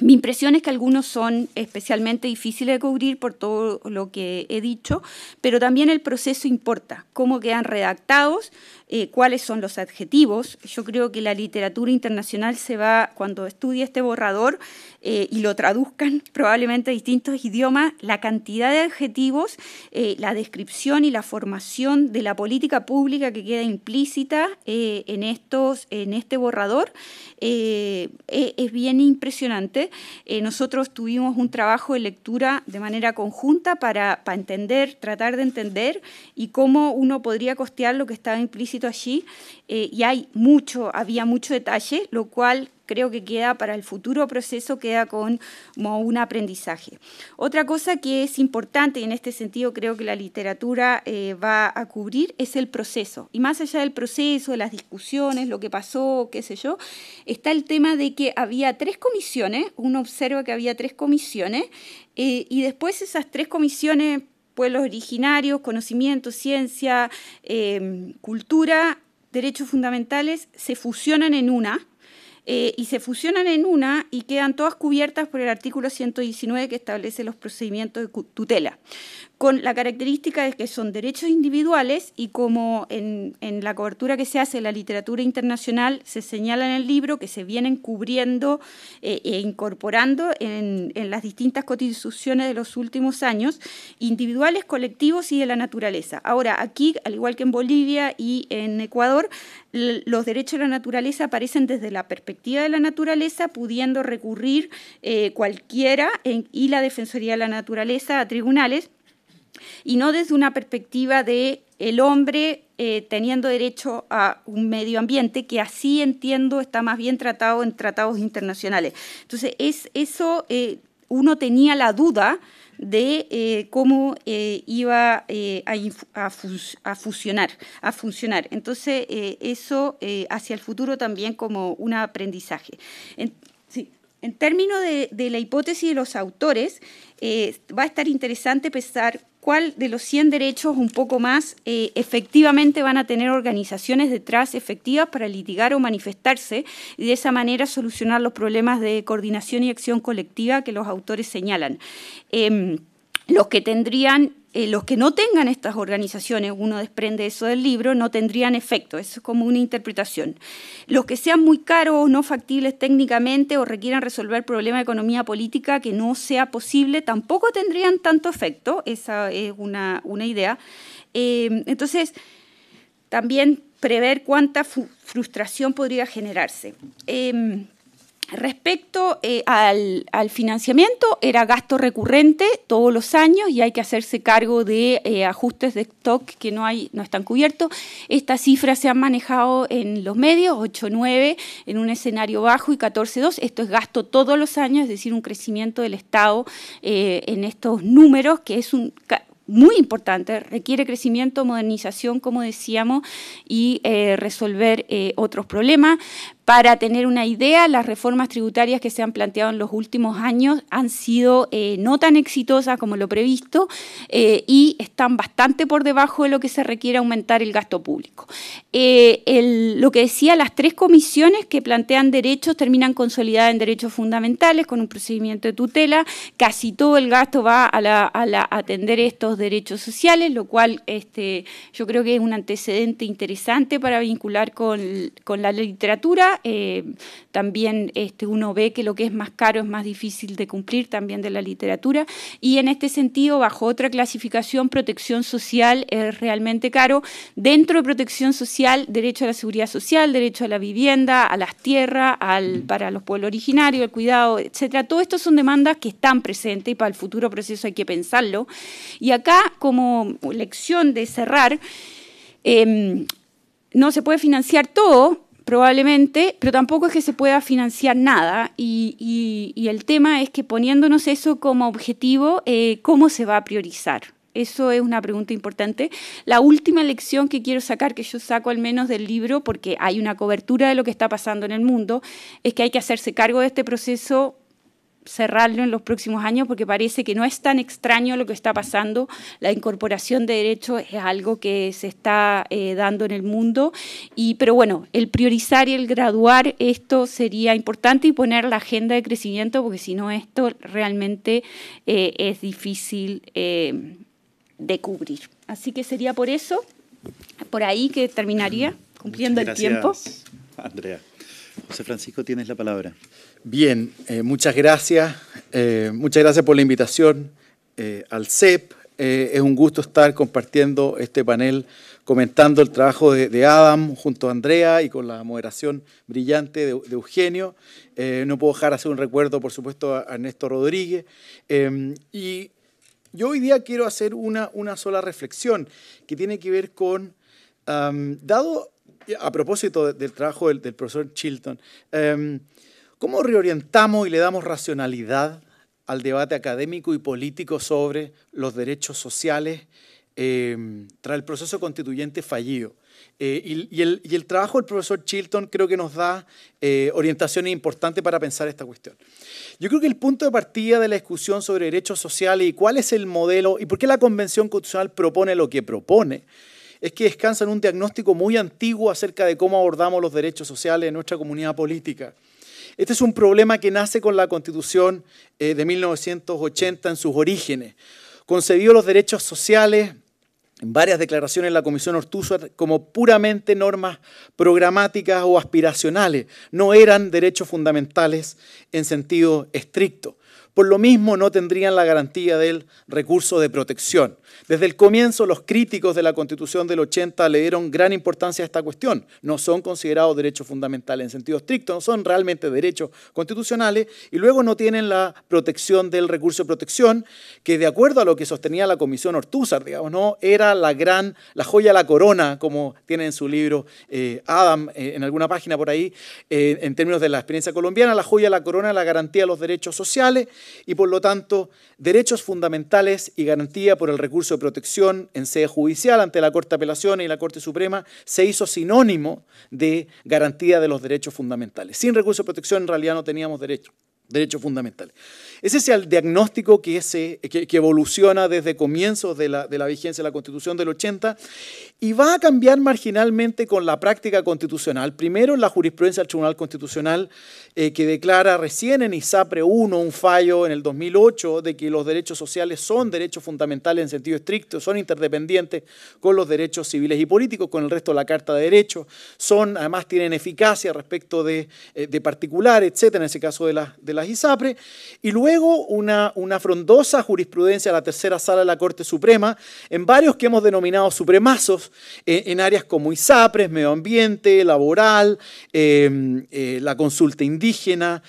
A: mi impresión es que algunos son especialmente difíciles de cubrir por todo lo que he dicho, pero también el proceso importa, cómo quedan redactados, eh, cuáles son los adjetivos. Yo creo que la literatura internacional se va, cuando estudie este borrador eh, y lo traduzcan probablemente a distintos idiomas, la cantidad de adjetivos, eh, la descripción y la formación de la política pública que queda implícita en, estos, en este borrador e, es bien impresionante eh, nosotros tuvimos un trabajo de lectura de manera conjunta para, entender, tratar de entender y cómo uno podría costear lo que estaba implícito allí. Eh, y hay mucho, había mucho detalle, lo cual creo que queda para el futuro proceso, queda con, como un aprendizaje. Otra cosa que es importante, y en este sentido creo que la literatura eh, va a cubrir, es el proceso. Y más allá del proceso, de las discusiones, lo que pasó, qué sé yo, está el tema de que había tres comisiones, uno observa que había tres comisiones, eh, y después esas tres comisiones pueblos originarios, conocimiento, ciencia, eh, cultura, derechos fundamentales, se fusionan en una eh, y se fusionan en una y quedan todas cubiertas por el artículo 119 que establece los procedimientos de tutela con la característica de que son derechos individuales y como en, la cobertura que se hace en la literatura internacional se señala en el libro que se vienen cubriendo eh, e incorporando en, en las distintas constituciones de los últimos años, individuales, colectivos y de la naturaleza. Ahora, aquí, al igual que en Bolivia y en Ecuador, los derechos de la naturaleza aparecen desde la perspectiva de la naturaleza, pudiendo recurrir eh, cualquiera y la Defensoría de la Naturaleza a tribunales y no desde una perspectiva de el hombre eh, teniendo derecho a un medio ambiente que así entiendo está más bien tratado en tratados internacionales. Entonces, es eso eh, uno tenía la duda de eh, cómo iba a, funcionar. Entonces, eso hacia el futuro también como un aprendizaje. En, términos de, de, la hipótesis de los autores, va a estar interesante pensar cuál de los 100 derechos, un poco más, eh, efectivamente van a tener organizaciones detrás efectivas para litigar o manifestarse y de esa manera solucionar los problemas de coordinación y acción colectiva que los autores señalan. Em, los que tendrían eh, los que no tengan estas organizaciones, uno desprende eso del libro, no tendrían efecto, eso es como una interpretación. Los que sean muy caros o no factibles técnicamente o requieran resolver problemas de economía política que no sea posible, tampoco tendrían tanto efecto, esa es una, idea. Eh, entonces, también prever cuánta frustración podría generarse. Eh, Respecto eh, al, financiamiento, era gasto recurrente todos los años y hay que hacerse cargo de eh, ajustes de stock que no, hay, no están cubiertos. Estas cifras se han manejado en los medios, 8,9 en un escenario bajo y 14,2. Esto es gasto todos los años, es decir, un crecimiento del Estado eh, en estos números, que es un muy importante, requiere crecimiento, modernización, como decíamos, y resolver otros problemas. Para tener una idea, las reformas tributarias que se han planteado en los últimos años han sido eh, no tan exitosas como lo previsto eh, y están bastante por debajo de lo que se requiere aumentar el gasto público. Eh, lo que decía, las tres comisiones que plantean derechos terminan consolidadas en derechos fundamentales con un procedimiento de tutela. Casi todo el gasto va a, atender estos derechos sociales, lo cual este, yo creo que es un antecedente interesante para vincular con la literatura eh, también este, uno ve que lo que es más caro es más difícil de cumplir también de la literatura y en este sentido, bajo otra clasificación, protección social es realmente caro. Dentro de protección social, derecho a la seguridad social, derecho a la vivienda, a las tierras, para los pueblos originarios, el cuidado, etcétera. Todo esto son demandas que están presentes y para el futuro proceso hay que pensarlo. Y acá, como lección de cerrar, em, no se puede financiar todo, probablemente, pero tampoco es que se pueda financiar nada y, el tema es que poniéndonos eso como objetivo, eh, ¿cómo se va a priorizar? Eso es una pregunta importante. La última lección que quiero sacar, que yo saco al menos del libro, porque hay una cobertura de lo que está pasando en el mundo, es que hay que hacerse cargo de este proceso cerrarlo en los próximos años porque parece que no es tan extraño lo que está pasando. La incorporación de derechos es algo que se está eh, dando en el mundo. Y, pero bueno, el priorizar y el graduar esto sería importante y poner la agenda de crecimiento porque si no esto realmente eh, es difícil eh, de cubrir. Así que sería por eso, por ahí que terminaría cumpliendo el tiempo.
E: Andrea. José Francisco, tienes la palabra. Bien, eh, muchas gracias. Eh, muchas gracias por la invitación eh, al CEP. es un gusto estar compartiendo este panel, comentando el trabajo de, Adam junto a Andrea y con la moderación brillante de, Eugenio. no puedo dejar hacer un recuerdo, por supuesto, a Ernesto Rodríguez. Em, y yo hoy día quiero hacer una, una sola reflexión que tiene que ver con, dado a propósito del trabajo del, profesor Chilton, em, ¿Cómo reorientamos y le damos racionalidad al debate académico y político sobre los derechos sociales eh, tras el proceso constituyente fallido? Eh, y, el, trabajo del profesor Chilton creo que nos da eh, orientaciones importantes para pensar esta cuestión. Yo creo que el punto de partida de la discusión sobre derechos sociales y cuál es el modelo y por qué la Convención Constitucional propone lo que propone, es que descansa en un diagnóstico muy antiguo acerca de cómo abordamos los derechos sociales en nuestra comunidad política. Este es un problema que nace con la Constitución eh, de 1980 en sus orígenes. Concedió los derechos sociales en varias declaraciones de la Comisión Ortuza como puramente normas programáticas o aspiracionales. No eran derechos fundamentales en sentido estricto. Por lo mismo no tendrían la garantía del recurso de protección. Desde el comienzo, los críticos de la Constitución del 80 le dieron gran importancia a esta cuestión. No son considerados derechos fundamentales en sentido estricto, no son realmente derechos constitucionales y luego no tienen la protección del recurso de protección, que de acuerdo a lo que sostenía la Comisión Ortúzar, digamos, no era la gran, la joya de la corona, como tiene en su libro eh, Adam, eh, en alguna página por ahí, eh, en términos de la experiencia colombiana, la joya de la corona, la garantía de los derechos sociales y por lo tanto derechos fundamentales y garantía por el recurso recurso de protección en sede judicial ante la Corte de Apelaciones y la Corte Suprema se hizo sinónimo de garantía de los derechos fundamentales. Sin recurso de protección en realidad no teníamos derecho derechos fundamentales. Ese es el diagnóstico que, que, evoluciona desde comienzos de la, de la, vigencia de la Constitución del 80 y va a cambiar marginalmente con la práctica constitucional. Primero, la jurisprudencia del Tribunal Constitucional eh, que declara recién en ISAPRE 1 un fallo en el 2008 de que los derechos sociales son derechos fundamentales en sentido estricto, son interdependientes con los derechos civiles y políticos, con el resto de la Carta de Derechos, son, además tienen eficacia respecto de, eh, particular, etcétera, en ese caso de, la, de las ISAPRE, y luego una, frondosa jurisprudencia de la tercera sala de la Corte Suprema en varios que hemos denominado supremazos eh, en áreas como ISAPRES, medio ambiente, laboral, eh, eh, la consulta indígena,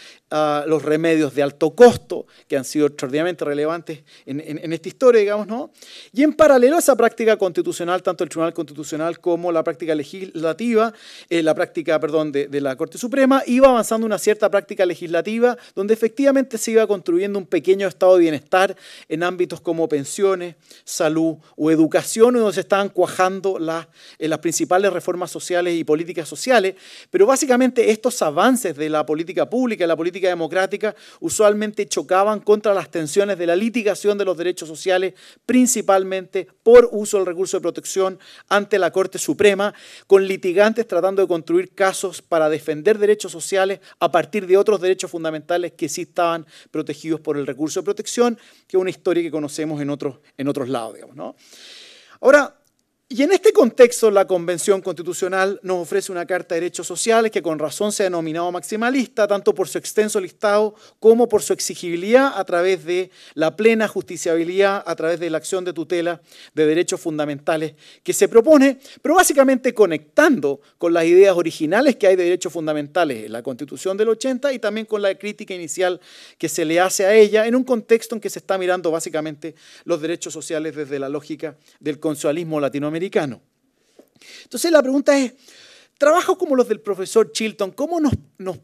E: los remedios de alto costo, que han sido extraordinariamente relevantes en, esta historia, digamos, ¿no? Y en paralelo a esa práctica constitucional, tanto el Tribunal Constitucional como la práctica legislativa, eh, la práctica, perdón, de, la Corte Suprema, iba avanzando una cierta práctica legislativa donde efectivamente se iba construyendo un pequeño estado de bienestar en ámbitos como pensiones, salud o educación, donde se estaban cuajando las, eh, las principales reformas sociales y políticas sociales, pero básicamente estos avances de la política pública, la política democrática usualmente chocaban contra las tensiones de la litigación de los derechos sociales, principalmente por uso del recurso de protección ante la Corte Suprema, con litigantes tratando de construir casos para defender derechos sociales a partir de otros derechos fundamentales que sí estaban protegidos por el recurso de protección, que es una historia que conocemos en otros, en otros lados. ¿no? Ahora, y en este contexto, la Convención Constitucional nos ofrece una Carta de Derechos Sociales que con razón se ha denominado maximalista, tanto por su extenso listado como por su exigibilidad a través de la plena justiciabilidad, a través de la acción de tutela de derechos fundamentales que se propone, pero básicamente conectando con las ideas originales que hay de derechos fundamentales en la Constitución del 80 y también con la crítica inicial que se le hace a ella en un contexto en que se está mirando básicamente los derechos sociales desde la lógica del consualismo latinoamericano entonces la pregunta es, trabajos como los del profesor Chilton, ¿cómo nos,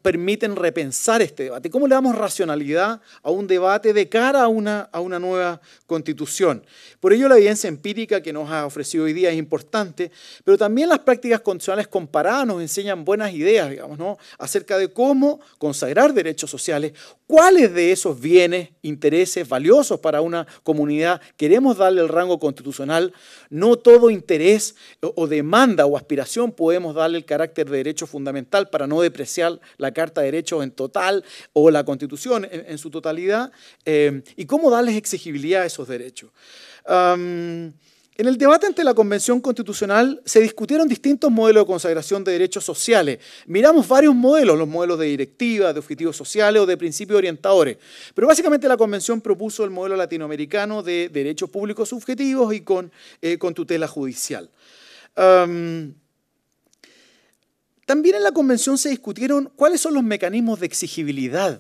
E: permiten repensar este debate? ¿Cómo le damos racionalidad a un debate de cara a una, a una nueva constitución? Por ello la evidencia empírica que nos ha ofrecido hoy día es importante, pero también las prácticas constitucionales comparadas nos enseñan buenas ideas, digamos, ¿no? acerca de cómo consagrar derechos sociales, cuáles de esos bienes, intereses valiosos para una comunidad queremos darle el rango constitucional, no todo interés o demanda o aspiración podemos darle el carácter de derecho fundamental para no depreciar la Carta de Derechos en total o la Constitución en, su totalidad, eh, y cómo darles exigibilidad a esos derechos. En el debate ante la Convención Constitucional se discutieron distintos modelos de consagración de derechos sociales. Miramos varios modelos, los modelos de directiva, de objetivos sociales o de principios orientadores. Pero básicamente la Convención propuso el modelo latinoamericano de derechos públicos subjetivos y con, eh, tutela judicial. también en la Convención se discutieron cuáles son los mecanismos de exigibilidad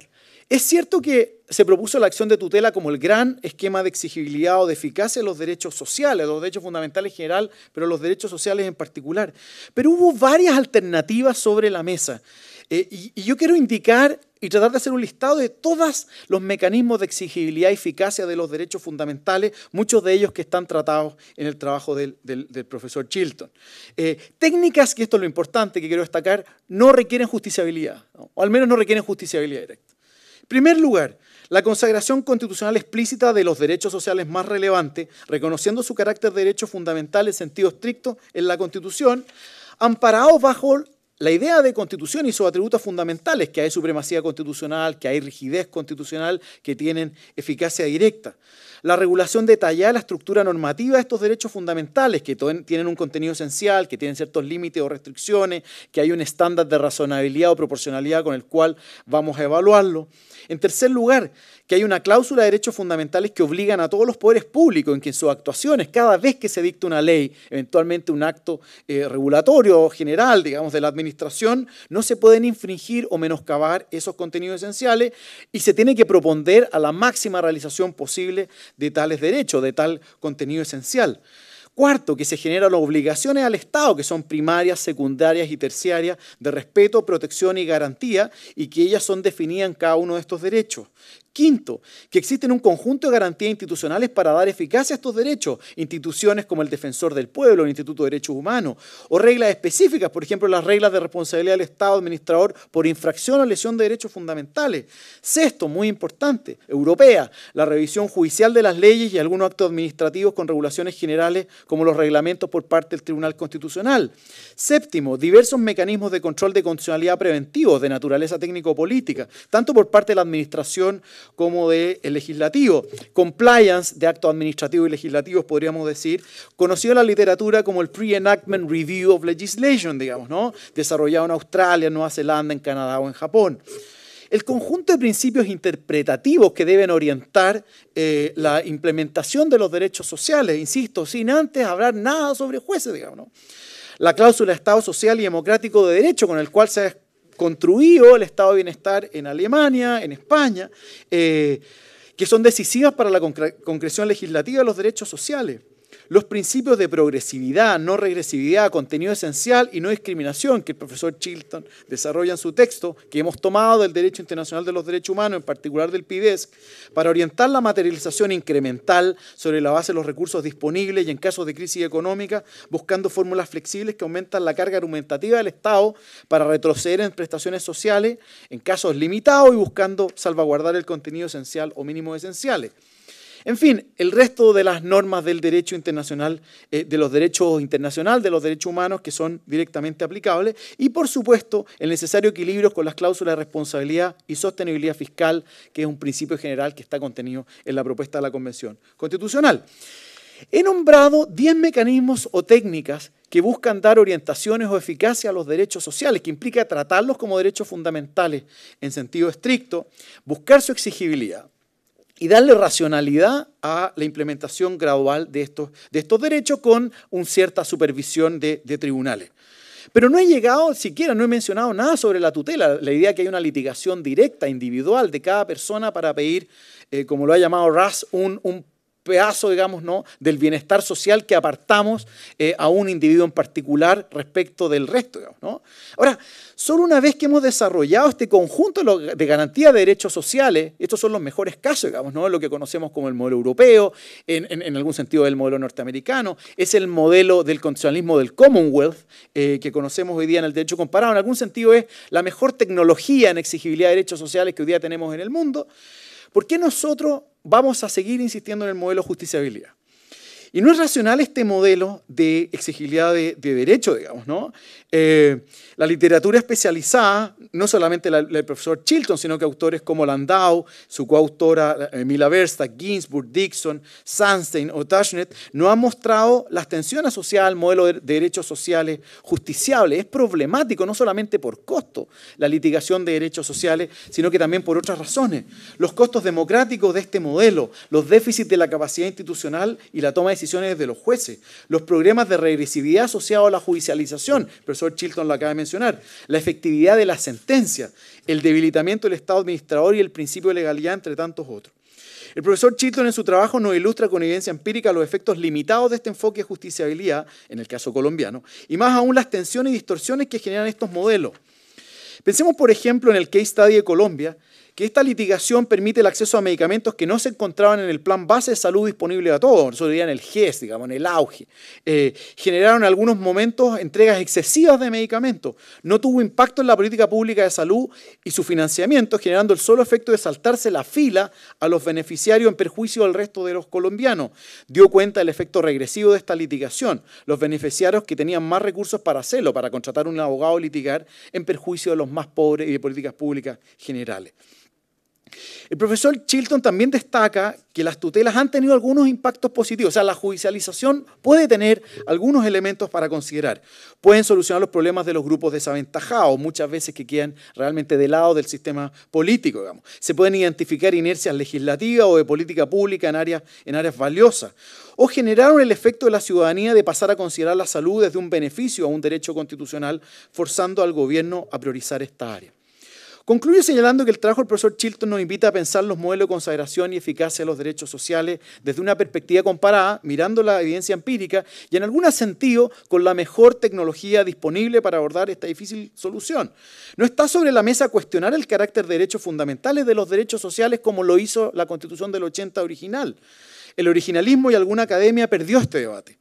E: es cierto que se propuso la acción de tutela como el gran esquema de exigibilidad o de eficacia de los derechos sociales, los derechos fundamentales en general, pero los derechos sociales en particular. Pero hubo varias alternativas sobre la mesa. Eh, y, yo quiero indicar y tratar de hacer un listado de todos los mecanismos de exigibilidad y eficacia de los derechos fundamentales, muchos de ellos que están tratados en el trabajo del, profesor Chilton. Eh, técnicas, que esto es lo importante que quiero destacar, no requieren justiciabilidad, o al menos no requieren justiciabilidad directa. Primer lugar, la consagración constitucional explícita de los derechos sociales más relevantes, reconociendo su carácter de derecho fundamental en sentido estricto en la Constitución, amparados bajo la idea de constitución y sus atributos fundamentales, que hay supremacía constitucional, que hay rigidez constitucional, que tienen eficacia directa la regulación detallada de la estructura normativa de estos derechos fundamentales, que tienen un contenido esencial, que tienen ciertos límites o restricciones, que hay un estándar de razonabilidad o proporcionalidad con el cual vamos a evaluarlo. En tercer lugar, que hay una cláusula de derechos fundamentales que obligan a todos los poderes públicos en que en sus actuaciones, cada vez que se dicta una ley, eventualmente un acto eh, regulatorio o general, digamos, de la administración, no se pueden infringir o menoscabar esos contenidos esenciales y se tiene que proponer a la máxima realización posible de tales derechos, de tal contenido esencial. Cuarto, que se generan obligaciones al Estado, que son primarias, secundarias y terciarias, de respeto, protección y garantía, y que ellas son definidas en cada uno de estos derechos. Quinto, que existen un conjunto de garantías institucionales para dar eficacia a estos derechos, instituciones como el Defensor del Pueblo, el Instituto de Derechos Humanos, o reglas específicas, por ejemplo, las reglas de responsabilidad del Estado administrador por infracción o lesión de derechos fundamentales. Sexto, muy importante, europea, la revisión judicial de las leyes y algunos actos administrativos con regulaciones generales como los reglamentos por parte del Tribunal Constitucional. Séptimo, diversos mecanismos de control de constitucionalidad preventivos de naturaleza técnico-política, tanto por parte de la Administración como del el legislativo. Compliance de actos administrativos y legislativos, podríamos decir, conocido en la literatura como el Pre-Enactment Review of Legislation, digamos, ¿no? desarrollado en Australia, Nueva Zelanda, en Canadá o en Japón. El conjunto de principios interpretativos que deben orientar eh, la implementación de los derechos sociales, insisto, sin antes hablar nada sobre jueces, digamos. La cláusula de Estado Social y Democrático de Derecho, con el cual se ha construido el Estado de Bienestar en Alemania, en España, eh, que son decisivas para la concreción legislativa de los derechos sociales los principios de progresividad, no regresividad, contenido esencial y no discriminación que el profesor Chilton desarrolla en su texto, que hemos tomado del Derecho Internacional de los Derechos Humanos, en particular del PIDESC, para orientar la materialización incremental sobre la base de los recursos disponibles y en casos de crisis económica, buscando fórmulas flexibles que aumentan la carga argumentativa del Estado para retroceder en prestaciones sociales en casos limitados y buscando salvaguardar el contenido esencial o mínimo esenciales. En fin, el resto de las normas del derecho internacional, eh, de los derechos internacionales, de los derechos humanos que son directamente aplicables y, por supuesto, el necesario equilibrio con las cláusulas de responsabilidad y sostenibilidad fiscal, que es un principio general que está contenido en la propuesta de la Convención Constitucional. He nombrado 10 mecanismos o técnicas que buscan dar orientaciones o eficacia a los derechos sociales, que implica tratarlos como derechos fundamentales en sentido estricto, buscar su exigibilidad y darle racionalidad a la implementación gradual de estos, derechos con una cierta supervisión de, tribunales. Pero no he llegado siquiera, no he mencionado nada sobre la tutela, la idea que hay una litigación directa, individual de cada persona para pedir, eh, como lo ha llamado Ras, un, un, pedazo, digamos, ¿no? del bienestar social que apartamos eh, a un individuo en particular respecto del resto. ¿no? Ahora, solo una vez que hemos desarrollado este conjunto de garantía de derechos sociales, estos son los mejores casos, digamos, ¿no? lo que conocemos como el modelo europeo, en, algún sentido el modelo norteamericano, es el modelo del constitucionalismo del Commonwealth eh, que conocemos hoy día en el derecho comparado, en algún sentido es la mejor tecnología en exigibilidad de derechos sociales que hoy día tenemos en el mundo. ¿Por qué nosotros vamos a seguir insistiendo en el modelo justiciabilidad. Y no es racional este modelo de exigibilidad de, derecho, digamos, ¿no? Eh, la literatura especializada, no solamente la, profesor Chilton, sino que autores como Landau, su coautora eh, Mila Verstappen, Ginsburg, Dixon, Sandstein o Tashnet, no han mostrado las tensiones al modelo de, derechos sociales justiciables. Es problemático no solamente por costo la litigación de derechos sociales, sino que también por otras razones. Los costos democráticos de este modelo, los déficits de la capacidad institucional y la toma de decisiones de los jueces, los problemas de regresividad asociados a la judicialización, el profesor Chilton lo acaba de mencionar, la efectividad de la sentencia, el debilitamiento del Estado administrador y el principio de legalidad, entre tantos otros. El profesor Chilton en su trabajo nos ilustra con evidencia empírica los efectos limitados de este enfoque de justiciabilidad, en el caso colombiano, y más aún las tensiones y distorsiones que generan estos modelos. Pensemos, por ejemplo, en el case study de Colombia, que esta litigación permite el acceso a medicamentos que no se encontraban en el plan base de salud disponible a todos, eso sería en el GES, digamos, en el auge. Eh, generaron en algunos momentos entregas excesivas de medicamentos. No tuvo impacto en la política pública de salud y su financiamiento, generando el solo efecto de saltarse la fila a los beneficiarios en perjuicio del resto de los colombianos. Dio cuenta el efecto regresivo de esta litigación. Los beneficiarios que tenían más recursos para hacerlo, para contratar un abogado litigar, en perjuicio de los más pobres y de políticas públicas generales. El profesor Chilton también destaca que las tutelas han tenido algunos impactos positivos, o sea, la judicialización puede tener algunos elementos para considerar. Pueden solucionar los problemas de los grupos desaventajados, muchas veces que quedan realmente de lado del sistema político, digamos. Se pueden identificar inercias legislativas o de política pública en áreas, en áreas valiosas. O generaron el efecto de la ciudadanía de pasar a considerar la salud desde un beneficio a un derecho constitucional, forzando al gobierno a priorizar esta área. Concluyo señalando que el trabajo del profesor Chilton nos invita a pensar los modelos de consagración y eficacia de los derechos sociales desde una perspectiva comparada, mirando la evidencia empírica y en algún sentido con la mejor tecnología disponible para abordar esta difícil solución. No está sobre la mesa cuestionar el carácter de derechos fundamentales de los derechos sociales como lo hizo la Constitución del 80 original. El originalismo y alguna academia perdió este debate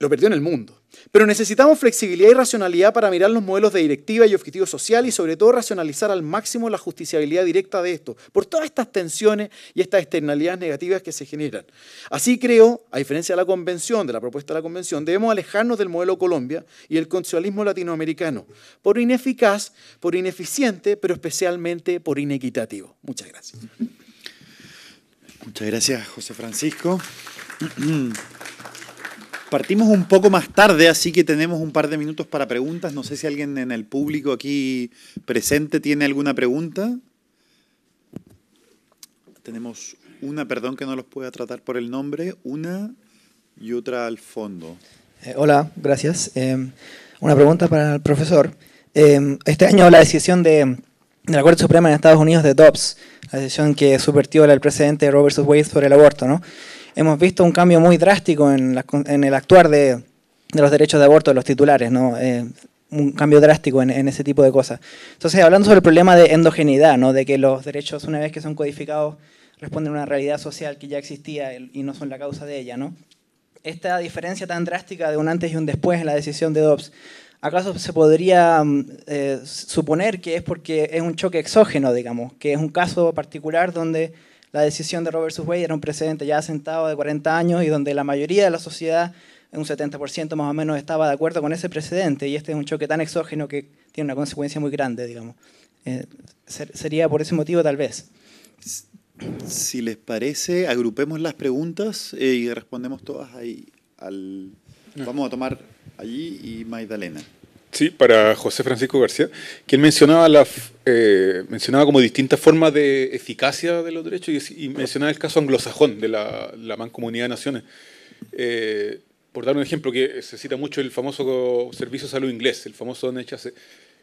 E: lo perdió en el mundo. Pero necesitamos flexibilidad y racionalidad para mirar los modelos de directiva y objetivo social y sobre todo racionalizar al máximo la justiciabilidad directa de esto, por todas estas tensiones y estas externalidades negativas que se generan. Así creo, a diferencia de la convención, de la propuesta de la convención, debemos alejarnos del modelo Colombia y el constitucionalismo latinoamericano, por ineficaz, por ineficiente, pero especialmente por inequitativo. Muchas gracias. Muchas gracias, José Francisco.
B: Partimos un poco más tarde, así que tenemos un par de minutos para preguntas. No sé si alguien en el público aquí presente tiene alguna pregunta. Tenemos una, perdón que no los pueda tratar por el nombre, una y otra al fondo.
F: Eh, hola, gracias. Em, una pregunta para el profesor. Em, este año la decisión de, la Corte Suprema en Estados Unidos de Dobbs, la decisión que subvertió el presidente Robert Wade sobre el aborto, ¿no? hemos visto un cambio muy drástico en, el actuar de, los derechos de aborto de los titulares, ¿no? Eh, un cambio drástico en, ese tipo de cosas. Entonces, hablando sobre el problema de endogeneidad, de que los derechos, una vez que son codificados, responden a una realidad social que ya existía y no son la causa de ella. ¿no? Esta diferencia tan drástica de un antes y un después en la decisión de Dobbs, ¿acaso se podría mm, eh, suponer que es porque es un choque exógeno, digamos, que es un caso particular donde la decisión de robert vs. Wade era un precedente ya asentado de 40 años y donde la mayoría de la sociedad, un 70% más o menos, estaba de acuerdo con ese precedente y este es un choque tan exógeno que tiene una consecuencia muy grande, digamos. Eh, sería por ese motivo tal vez.
B: Si les parece, agrupemos las preguntas eh, y respondemos todas ahí. Vamos a tomar allí y Maidalena.
F: Sí, para
E: José Francisco García, quien mencionaba, las eh, mencionaba como distintas formas de eficacia de los derechos y, mencionaba el caso anglosajón de la, Mancomunidad de Naciones. Eh, por dar un ejemplo que se cita mucho el famoso servicio de salud inglés, el famoso NHS.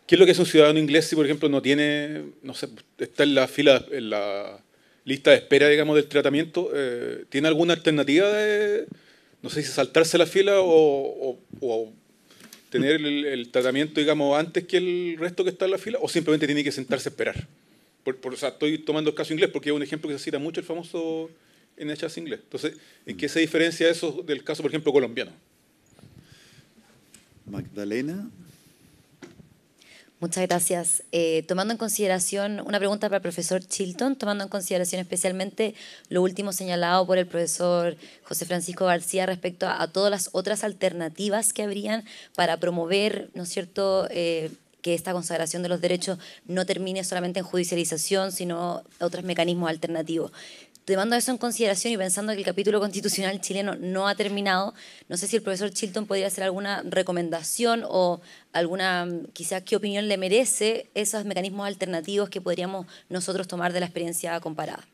E: ¿Qué es lo que es un ciudadano inglés si, por ejemplo, no tiene, no sé, está en la fila, en la lista de espera, digamos, del tratamiento? Eh, ¿Tiene alguna alternativa de, no sé si saltarse la fila o, o tener el, tratamiento, digamos, antes que el resto que está en la fila, o simplemente tiene que sentarse a esperar. Por, por, o sea, estoy tomando el caso inglés porque es un ejemplo que se cita mucho el famoso NHS inglés. Entonces, ¿en qué se diferencia eso del caso, por ejemplo, colombiano?
B: Magdalena.
E: Muchas gracias. Eh, tomando en consideración, una pregunta para el profesor Chilton, tomando en consideración especialmente lo último señalado por el profesor José Francisco García respecto a, todas las otras alternativas que habrían para promover, ¿no es cierto?,
F: eh, que esta consagración de los derechos no termine solamente en judicialización, sino otros mecanismos alternativos tomando eso en consideración y pensando que el capítulo constitucional chileno no ha
E: terminado, no sé si el profesor Chilton podría hacer alguna recomendación o alguna, mm, quizás, qué opinión le merece esos mecanismos alternativos que podríamos nosotros tomar de la experiencia comparada.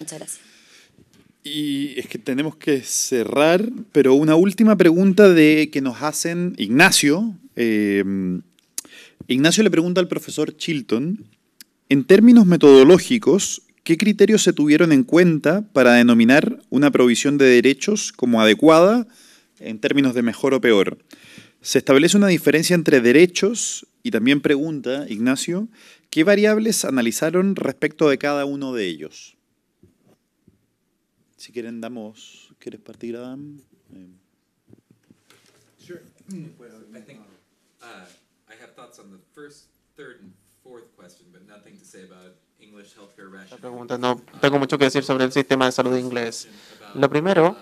E: Muchas gracias.
B: Y es que tenemos que cerrar, pero una última pregunta de que nos hacen Ignacio. Eh, Ignacio le pregunta al profesor Chilton, en términos metodológicos, ¿Qué criterios se tuvieron en cuenta para denominar una provisión de derechos como adecuada en términos de mejor o peor? Se establece una diferencia entre derechos y también pregunta, Ignacio, ¿qué variables analizaron respecto de cada uno de ellos? Si quieren, damos. ¿Quieres partir, Adam? La pregunta,
C: no tengo mucho que decir sobre el sistema de salud inglés. Lo primero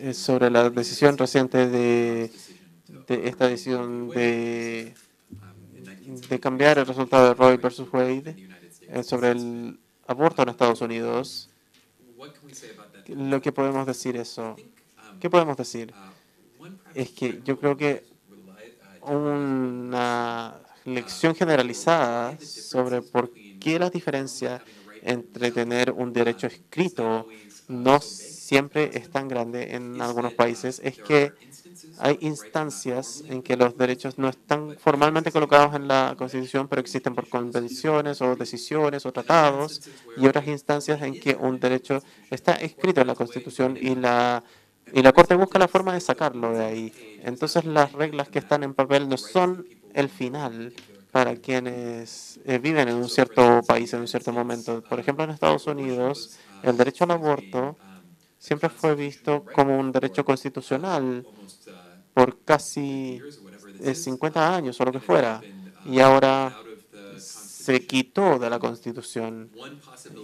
C: es sobre la decisión reciente de, esta decisión de, de, cambiar el resultado de Roe versus Wade eh, sobre el aborto en Estados Unidos. Lo que podemos decir eso. ¿Qué podemos decir? Es que yo creo que una lección generalizada sobre por qué que la diferencia entre tener un derecho escrito no siempre es tan grande en algunos países es que hay instancias en que los derechos no están formalmente colocados en la Constitución, pero existen por convenciones o decisiones o tratados y otras instancias en que un derecho está escrito en la Constitución y la y la Corte busca la forma de sacarlo de ahí. Entonces las reglas que están en papel no son el final para quienes eh, viven en un cierto país en un cierto momento. Por ejemplo, en Estados Unidos, el derecho al aborto siempre fue visto como un derecho constitucional por casi 50 eh, años o lo que fuera. Y ahora se quitó de la Constitución.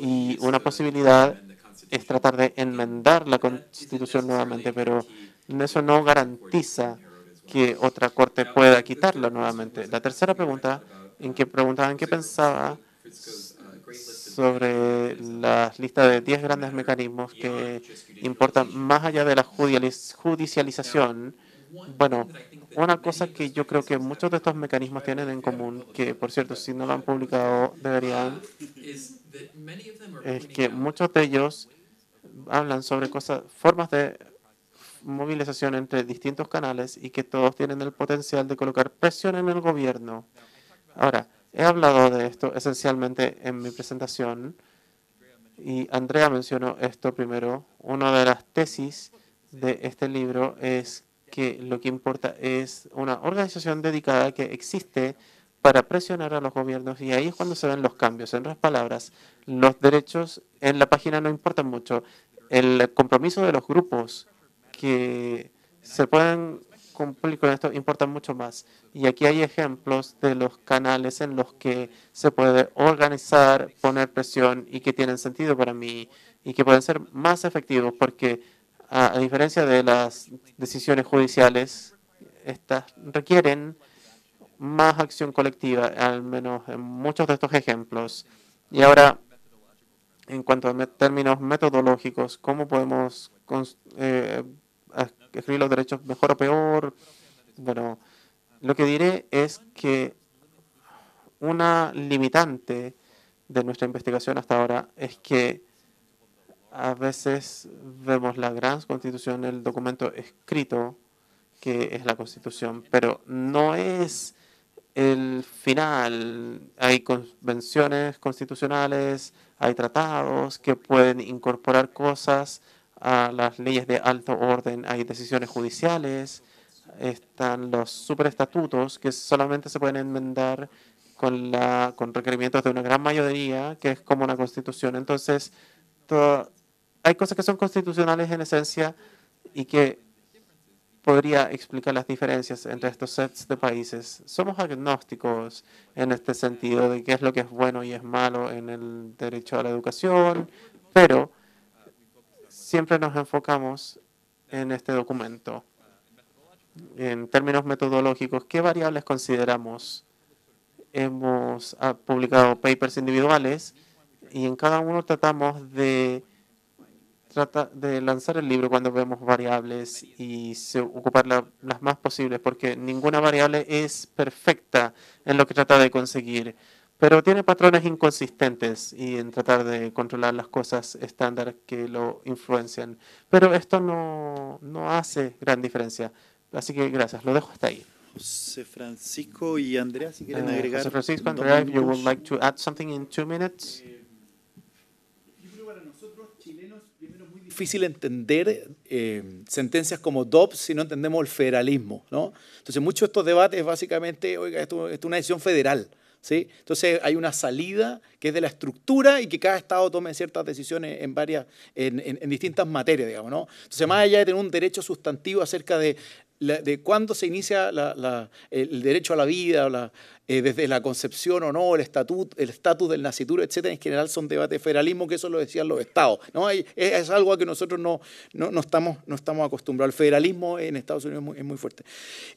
C: Y una posibilidad es tratar de enmendar la Constitución nuevamente, pero eso no garantiza que otra corte pueda quitarlo nuevamente. La tercera pregunta, en que preguntaban qué pensaba sobre las listas de 10 grandes mecanismos que importan más allá de la judicialización. Bueno, una cosa que yo creo que muchos de estos mecanismos tienen en común, que por cierto, si no lo han publicado, deberían, es que muchos de ellos hablan sobre cosas, formas de movilización entre distintos canales y que todos tienen el potencial de colocar presión en el gobierno. Ahora, he hablado de esto esencialmente en mi presentación y Andrea mencionó esto primero. Una de las tesis de este libro es que lo que importa es una organización dedicada que existe para presionar a los gobiernos y ahí es cuando se ven los cambios. En otras palabras, los derechos en la página no importan mucho. El compromiso de los grupos que se pueden cumplir con esto importa mucho más. Y aquí hay ejemplos de los canales en los que se puede organizar, poner presión y que tienen sentido para mí y que pueden ser más efectivos porque a, diferencia de las decisiones judiciales, estas requieren más acción colectiva, al menos en muchos de estos ejemplos. Y ahora, en cuanto a términos metodológicos, ¿cómo podemos eh, escribir los derechos mejor o peor. Bueno, lo que diré es que una limitante de nuestra investigación hasta ahora es que a veces vemos la gran constitución, el documento escrito, que es la constitución, pero no es el final. Hay convenciones constitucionales, hay tratados que pueden incorporar cosas a las leyes de alto orden, hay decisiones judiciales, están los superestatutos que solamente se pueden enmendar con, la, con requerimientos de una gran mayoría, que es como una constitución. Entonces, hay cosas que son constitucionales en esencia y que podría explicar las diferencias entre estos sets de países. Somos agnósticos en este sentido de qué es lo que es bueno y es malo en el derecho a la educación, pero siempre nos enfocamos en este documento. En términos metodológicos, ¿qué variables consideramos? Hemos ah, publicado papers individuales y en cada uno tratamos de, de lanzar el libro cuando vemos variables y ocupar las más posibles, porque ninguna variable es perfecta en lo que trata de conseguir pero tiene patrones inconsistentes y en tratar de controlar las cosas estándar que lo influencian. Pero esto no, no hace gran diferencia. Así que gracias, lo dejo hasta ahí.
B: José Francisco y Andrea, si quieren eh, agregar. José Francisco, Andrea, you would
C: like to add something in minutes.
B: Eh,
E: yo creo para nosotros, chilenos, primero muy difícil entender eh, sentencias como DOPS si no entendemos el federalismo. ¿no? Entonces, muchos de estos debates básicamente, oiga, esto, esto es una decisión federal. Entonces hay una salida que es de la estructura y que cada Estado tome ciertas decisiones en, varias, en, distintas materias, digamos, ¿no? Entonces, más allá de tener un derecho sustantivo acerca de, de cuándo se inicia el derecho a la vida la, eh, desde la concepción o no, el estatus el estatus del nacitur, etcétera, en general son debates de federalismo, que eso lo decían los estados. ¿no? Es, algo a que nosotros no, no, estamos, no estamos acostumbrados. El federalismo en Estados Unidos es muy, fuerte.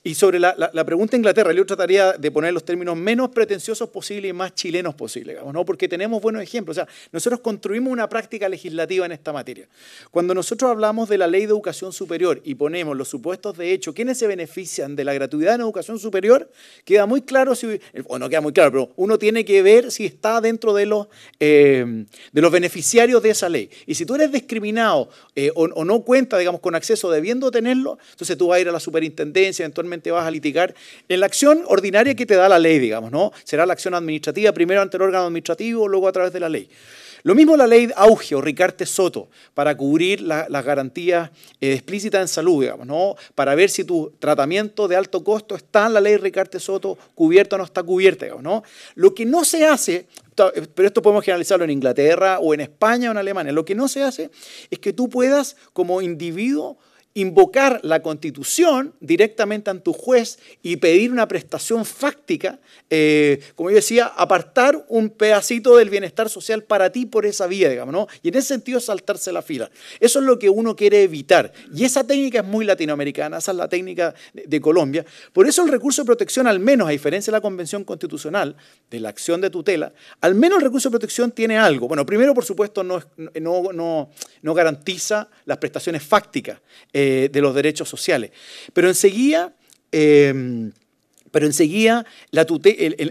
E: Y sobre la, pregunta de Inglaterra, yo trataría de poner los términos menos pretenciosos posible y más chilenos posible, ¿no? porque tenemos buenos ejemplos. O sea, nosotros construimos una práctica legislativa en esta materia. Cuando nosotros hablamos de la ley de educación superior y ponemos los supuestos de hecho, ¿quiénes se benefician de la gratuidad en educación superior? Queda muy claro si o no queda muy claro, pero uno tiene que ver si está dentro de los, eh, de los beneficiarios de esa ley. Y si tú eres discriminado eh, o, o, no cuenta, digamos, con acceso debiendo tenerlo, entonces tú vas a ir a la superintendencia, eventualmente vas a litigar en la acción ordinaria que te da la ley, digamos, ¿no? Será la acción administrativa, primero ante el órgano administrativo, luego a través de la ley. Lo mismo la ley auge o Ricarte Soto, para cubrir las garantías eh, explícitas en salud, digamos, ¿no? Para ver si tu tratamiento de alto costo está en la ley Ricarte Soto cubierto o no está cubierta, digamos, ¿no? Lo que no se hace, pero esto podemos generalizarlo en Inglaterra o en España o en Alemania, lo que no se hace es que tú puedas como individuo invocar la constitución directamente ante tu juez y pedir una prestación fáctica, eh, como yo decía, apartar un pedacito del bienestar social para ti por esa vía, digamos, ¿no? Y en ese sentido saltarse la fila. Eso es lo que uno quiere evitar. Y esa técnica es muy latinoamericana, esa es la técnica de, Colombia. Por eso el recurso de protección, al menos a diferencia de la Convención Constitucional, de la acción de tutela, al menos el recurso de protección tiene algo. Bueno, primero, por supuesto, no, no, garantiza las prestaciones fácticas. Eh, eh, de los derechos sociales. Pero enseguida... Em, pero en,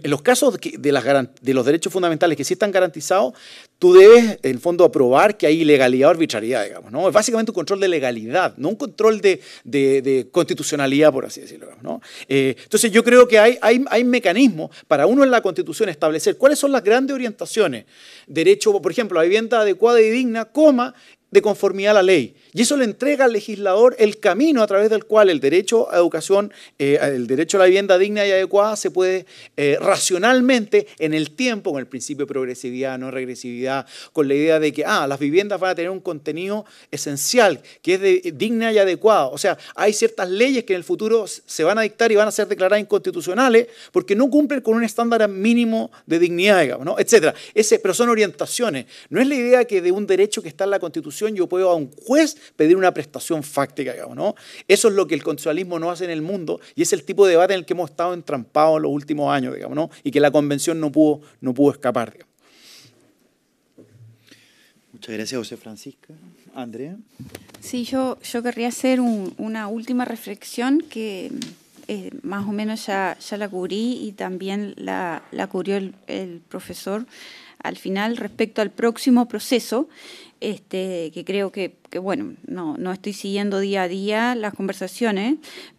E: los casos de, las de, los derechos fundamentales que sí están garantizados, tú debes, en fondo, aprobar que hay legalidad, o arbitrariedad, digamos, ¿no? Es básicamente un control de legalidad, no un control de, constitucionalidad, por así decirlo, eh, entonces, yo creo que hay, hay, hay, mecanismos para uno en la Constitución establecer cuáles son las grandes orientaciones. Derecho, por ejemplo, a vivienda adecuada y digna, coma, de conformidad a la ley. Y eso le entrega al legislador el camino a través del cual el derecho a educación, eh, el derecho a la vivienda digna y adecuada se puede eh, racionalmente en el tiempo, con el principio de progresividad, no regresividad, con la idea de que ah, las viviendas van a tener un contenido esencial, que es digna y adecuada. O sea, hay ciertas leyes que en el futuro se van a dictar y van a ser declaradas inconstitucionales porque no cumplen con un estándar mínimo de dignidad, digamos, ¿no? etcétera. Ese, pero son orientaciones. No es la idea que de un derecho que está en la Constitución yo puedo a un juez pedir una prestación fáctica, digamos, ¿no? Eso es lo que el constitucionalismo no hace en el mundo y es el tipo de debate en el que hemos estado entrampados los últimos años, digamos, ¿no? Y que la convención no pudo, no pudo escapar, Muchas gracias, José Francisca. Andrea.
A: Sí, yo, yo querría hacer una última reflexión que eh, más o menos ya, ya, la cubrí y también la, la cubrió el profesor al final respecto al próximo proceso, este, que creo que, bueno, no, estoy siguiendo día a día las conversaciones,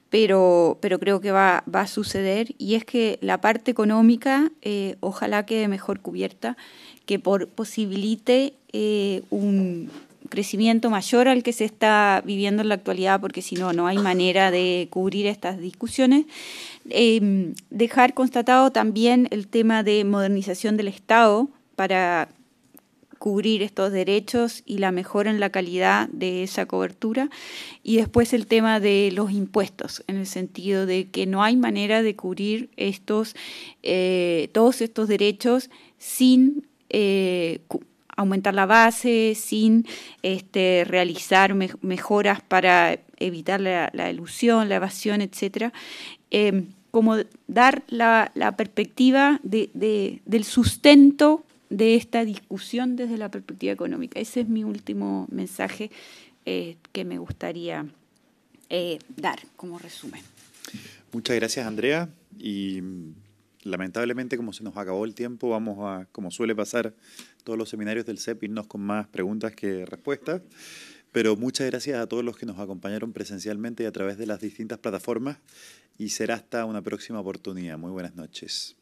A: pero, pero creo que va, a suceder, y es que la parte económica eh, ojalá quede mejor cubierta, que por, posibilite eh, un crecimiento mayor al que se está viviendo en la actualidad, porque si no, no hay manera de cubrir estas discusiones. Em, dejar constatado también el tema de modernización del Estado, para cubrir estos derechos y la mejora en la calidad de esa cobertura. Y después el tema de los impuestos, en el sentido de que no hay manera de cubrir estos, eh, todos estos derechos sin eh, aumentar la base, sin este, realizar mejoras para evitar la, ilusión, la evasión, etc. Eh, como dar la, perspectiva del sustento de esta discusión desde la perspectiva económica. Ese es mi último mensaje eh, que me gustaría eh, dar como resumen.
B: Muchas gracias, Andrea. Y lamentablemente, como se nos acabó el tiempo, vamos a, como suele pasar todos los seminarios del CEP, irnos con más preguntas que respuestas. Pero muchas gracias a todos los que nos acompañaron presencialmente y a través de las distintas plataformas. Y será hasta una próxima oportunidad. Muy buenas noches.